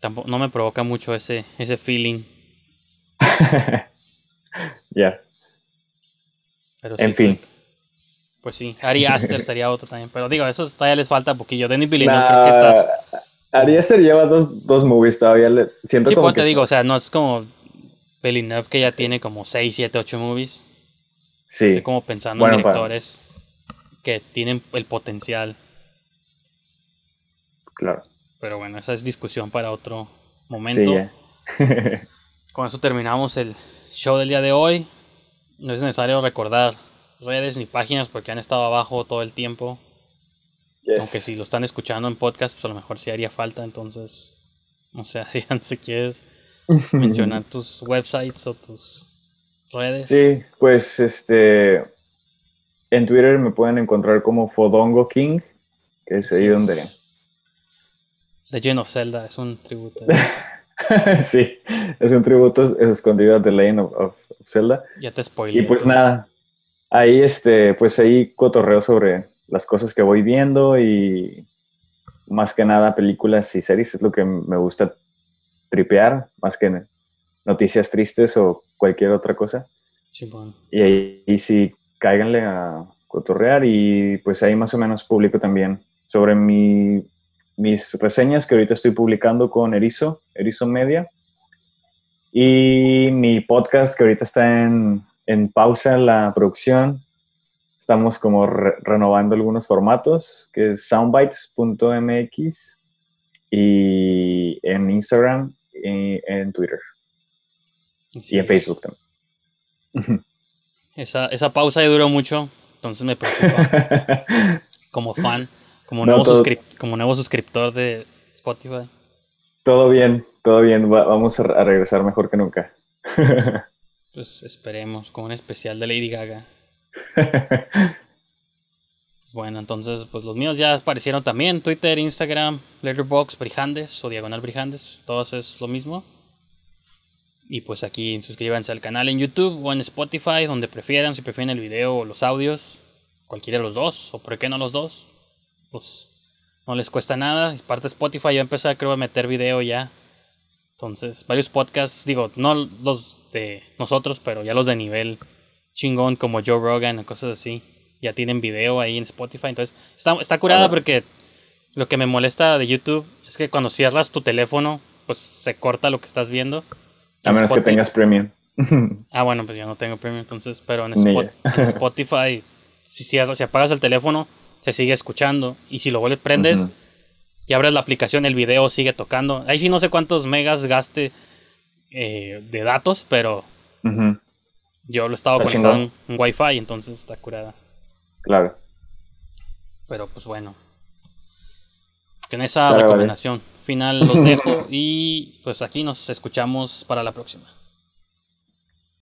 A: tampoco, no me provoca mucho ese, ese feeling. <laughs>
B: Ya. en fin.
A: Pues sí, Ari Aster sería otro también. Pero digo, eso todavía les falta un poquillo. Denis Villeneuve nah, creo que está.
C: Ari
B: Aster lleva dos, dos movies todavía. Le, sí, como pues que te digo, o
A: sea, no es como Villeneuve que ya tiene como 6, 7, 8 movies. Sí. Estoy como pensando en directores que tienen el potencial. Claro. Pero bueno, esa es discusión para otro momento. <laughs> Con eso terminamos el show del día de hoy. No es necesario recordar redes ni páginas porque han estado abajo todo el tiempo. Aunque si lo están escuchando en podcast, pues a lo mejor sí haría falta. Entonces, no sé, <laughs> Adrián, si quieres mencionar <laughs> tus websites o tus redes. Sí,
B: pues este. En Twitter me pueden encontrar como Fodongo King, que es ahí donde.
A: The Legend of Zelda es un tributo.
B: <laughs> sí, es un tributo escondido de The Legend of, Zelda. Ya
A: te spoilé. Y pues nada,
B: ahí este, pues ahí cotorreo sobre las cosas que voy viendo y más que nada películas y series es lo que me gusta tripear, más que noticias tristes o cualquier otra cosa. Y ahí y sí, cáiganle a cotorrear y pues ahí más o menos público también sobre mi mis reseñas que ahorita estoy publicando con Erizo, Erizo Media, y mi podcast que ahorita está en, en pausa la producción. Estamos como renovando algunos formatos, que es soundbites.mx y en Instagram y en Twitter. Sí. Y en Facebook también.
A: Esa, esa pausa ya duró mucho, entonces me preocupa <laughs> como fan. Como, nuevo, suscriptor de Spotify.
B: Todo bien, todo bien. vamos a, regresar mejor que nunca. <laughs>
A: pues esperemos, con un especial de Lady Gaga. <laughs> bueno, entonces, pues los míos ya aparecieron también. Twitter, Instagram, Letterboxd, Brijandes o Diagonal Brijandes. Todos es lo mismo. Y pues aquí suscríbanse al canal en YouTube o en Spotify, donde prefieran, si prefieren el video o los audios, cualquiera de los dos, o por qué no los dos pues no les cuesta nada. Parte Spotify, yo empecé creo a meter video ya. Entonces, varios podcasts, digo, no los de nosotros, pero ya los de nivel chingón como Joe Rogan o cosas así. Ya tienen video ahí en Spotify. Entonces, está, está curada porque lo que me molesta de YouTube es que cuando cierras tu teléfono, pues se corta lo que estás viendo. A menos que tengas premium. <laughs> ah, bueno, pues yo no tengo premium entonces, pero en, en Spotify, si cierras, si apagas el teléfono, se sigue escuchando. Y si lo le prendes y abres la aplicación, el video sigue tocando. Ahí sí no sé cuántos megas gaste eh, de datos, pero yo lo estaba poniendo en, wifi, Wi-Fi, entonces está curada. Claro. Pero pues bueno. Con esa recomendación final los dejo
C: y pues aquí nos escuchamos para la próxima.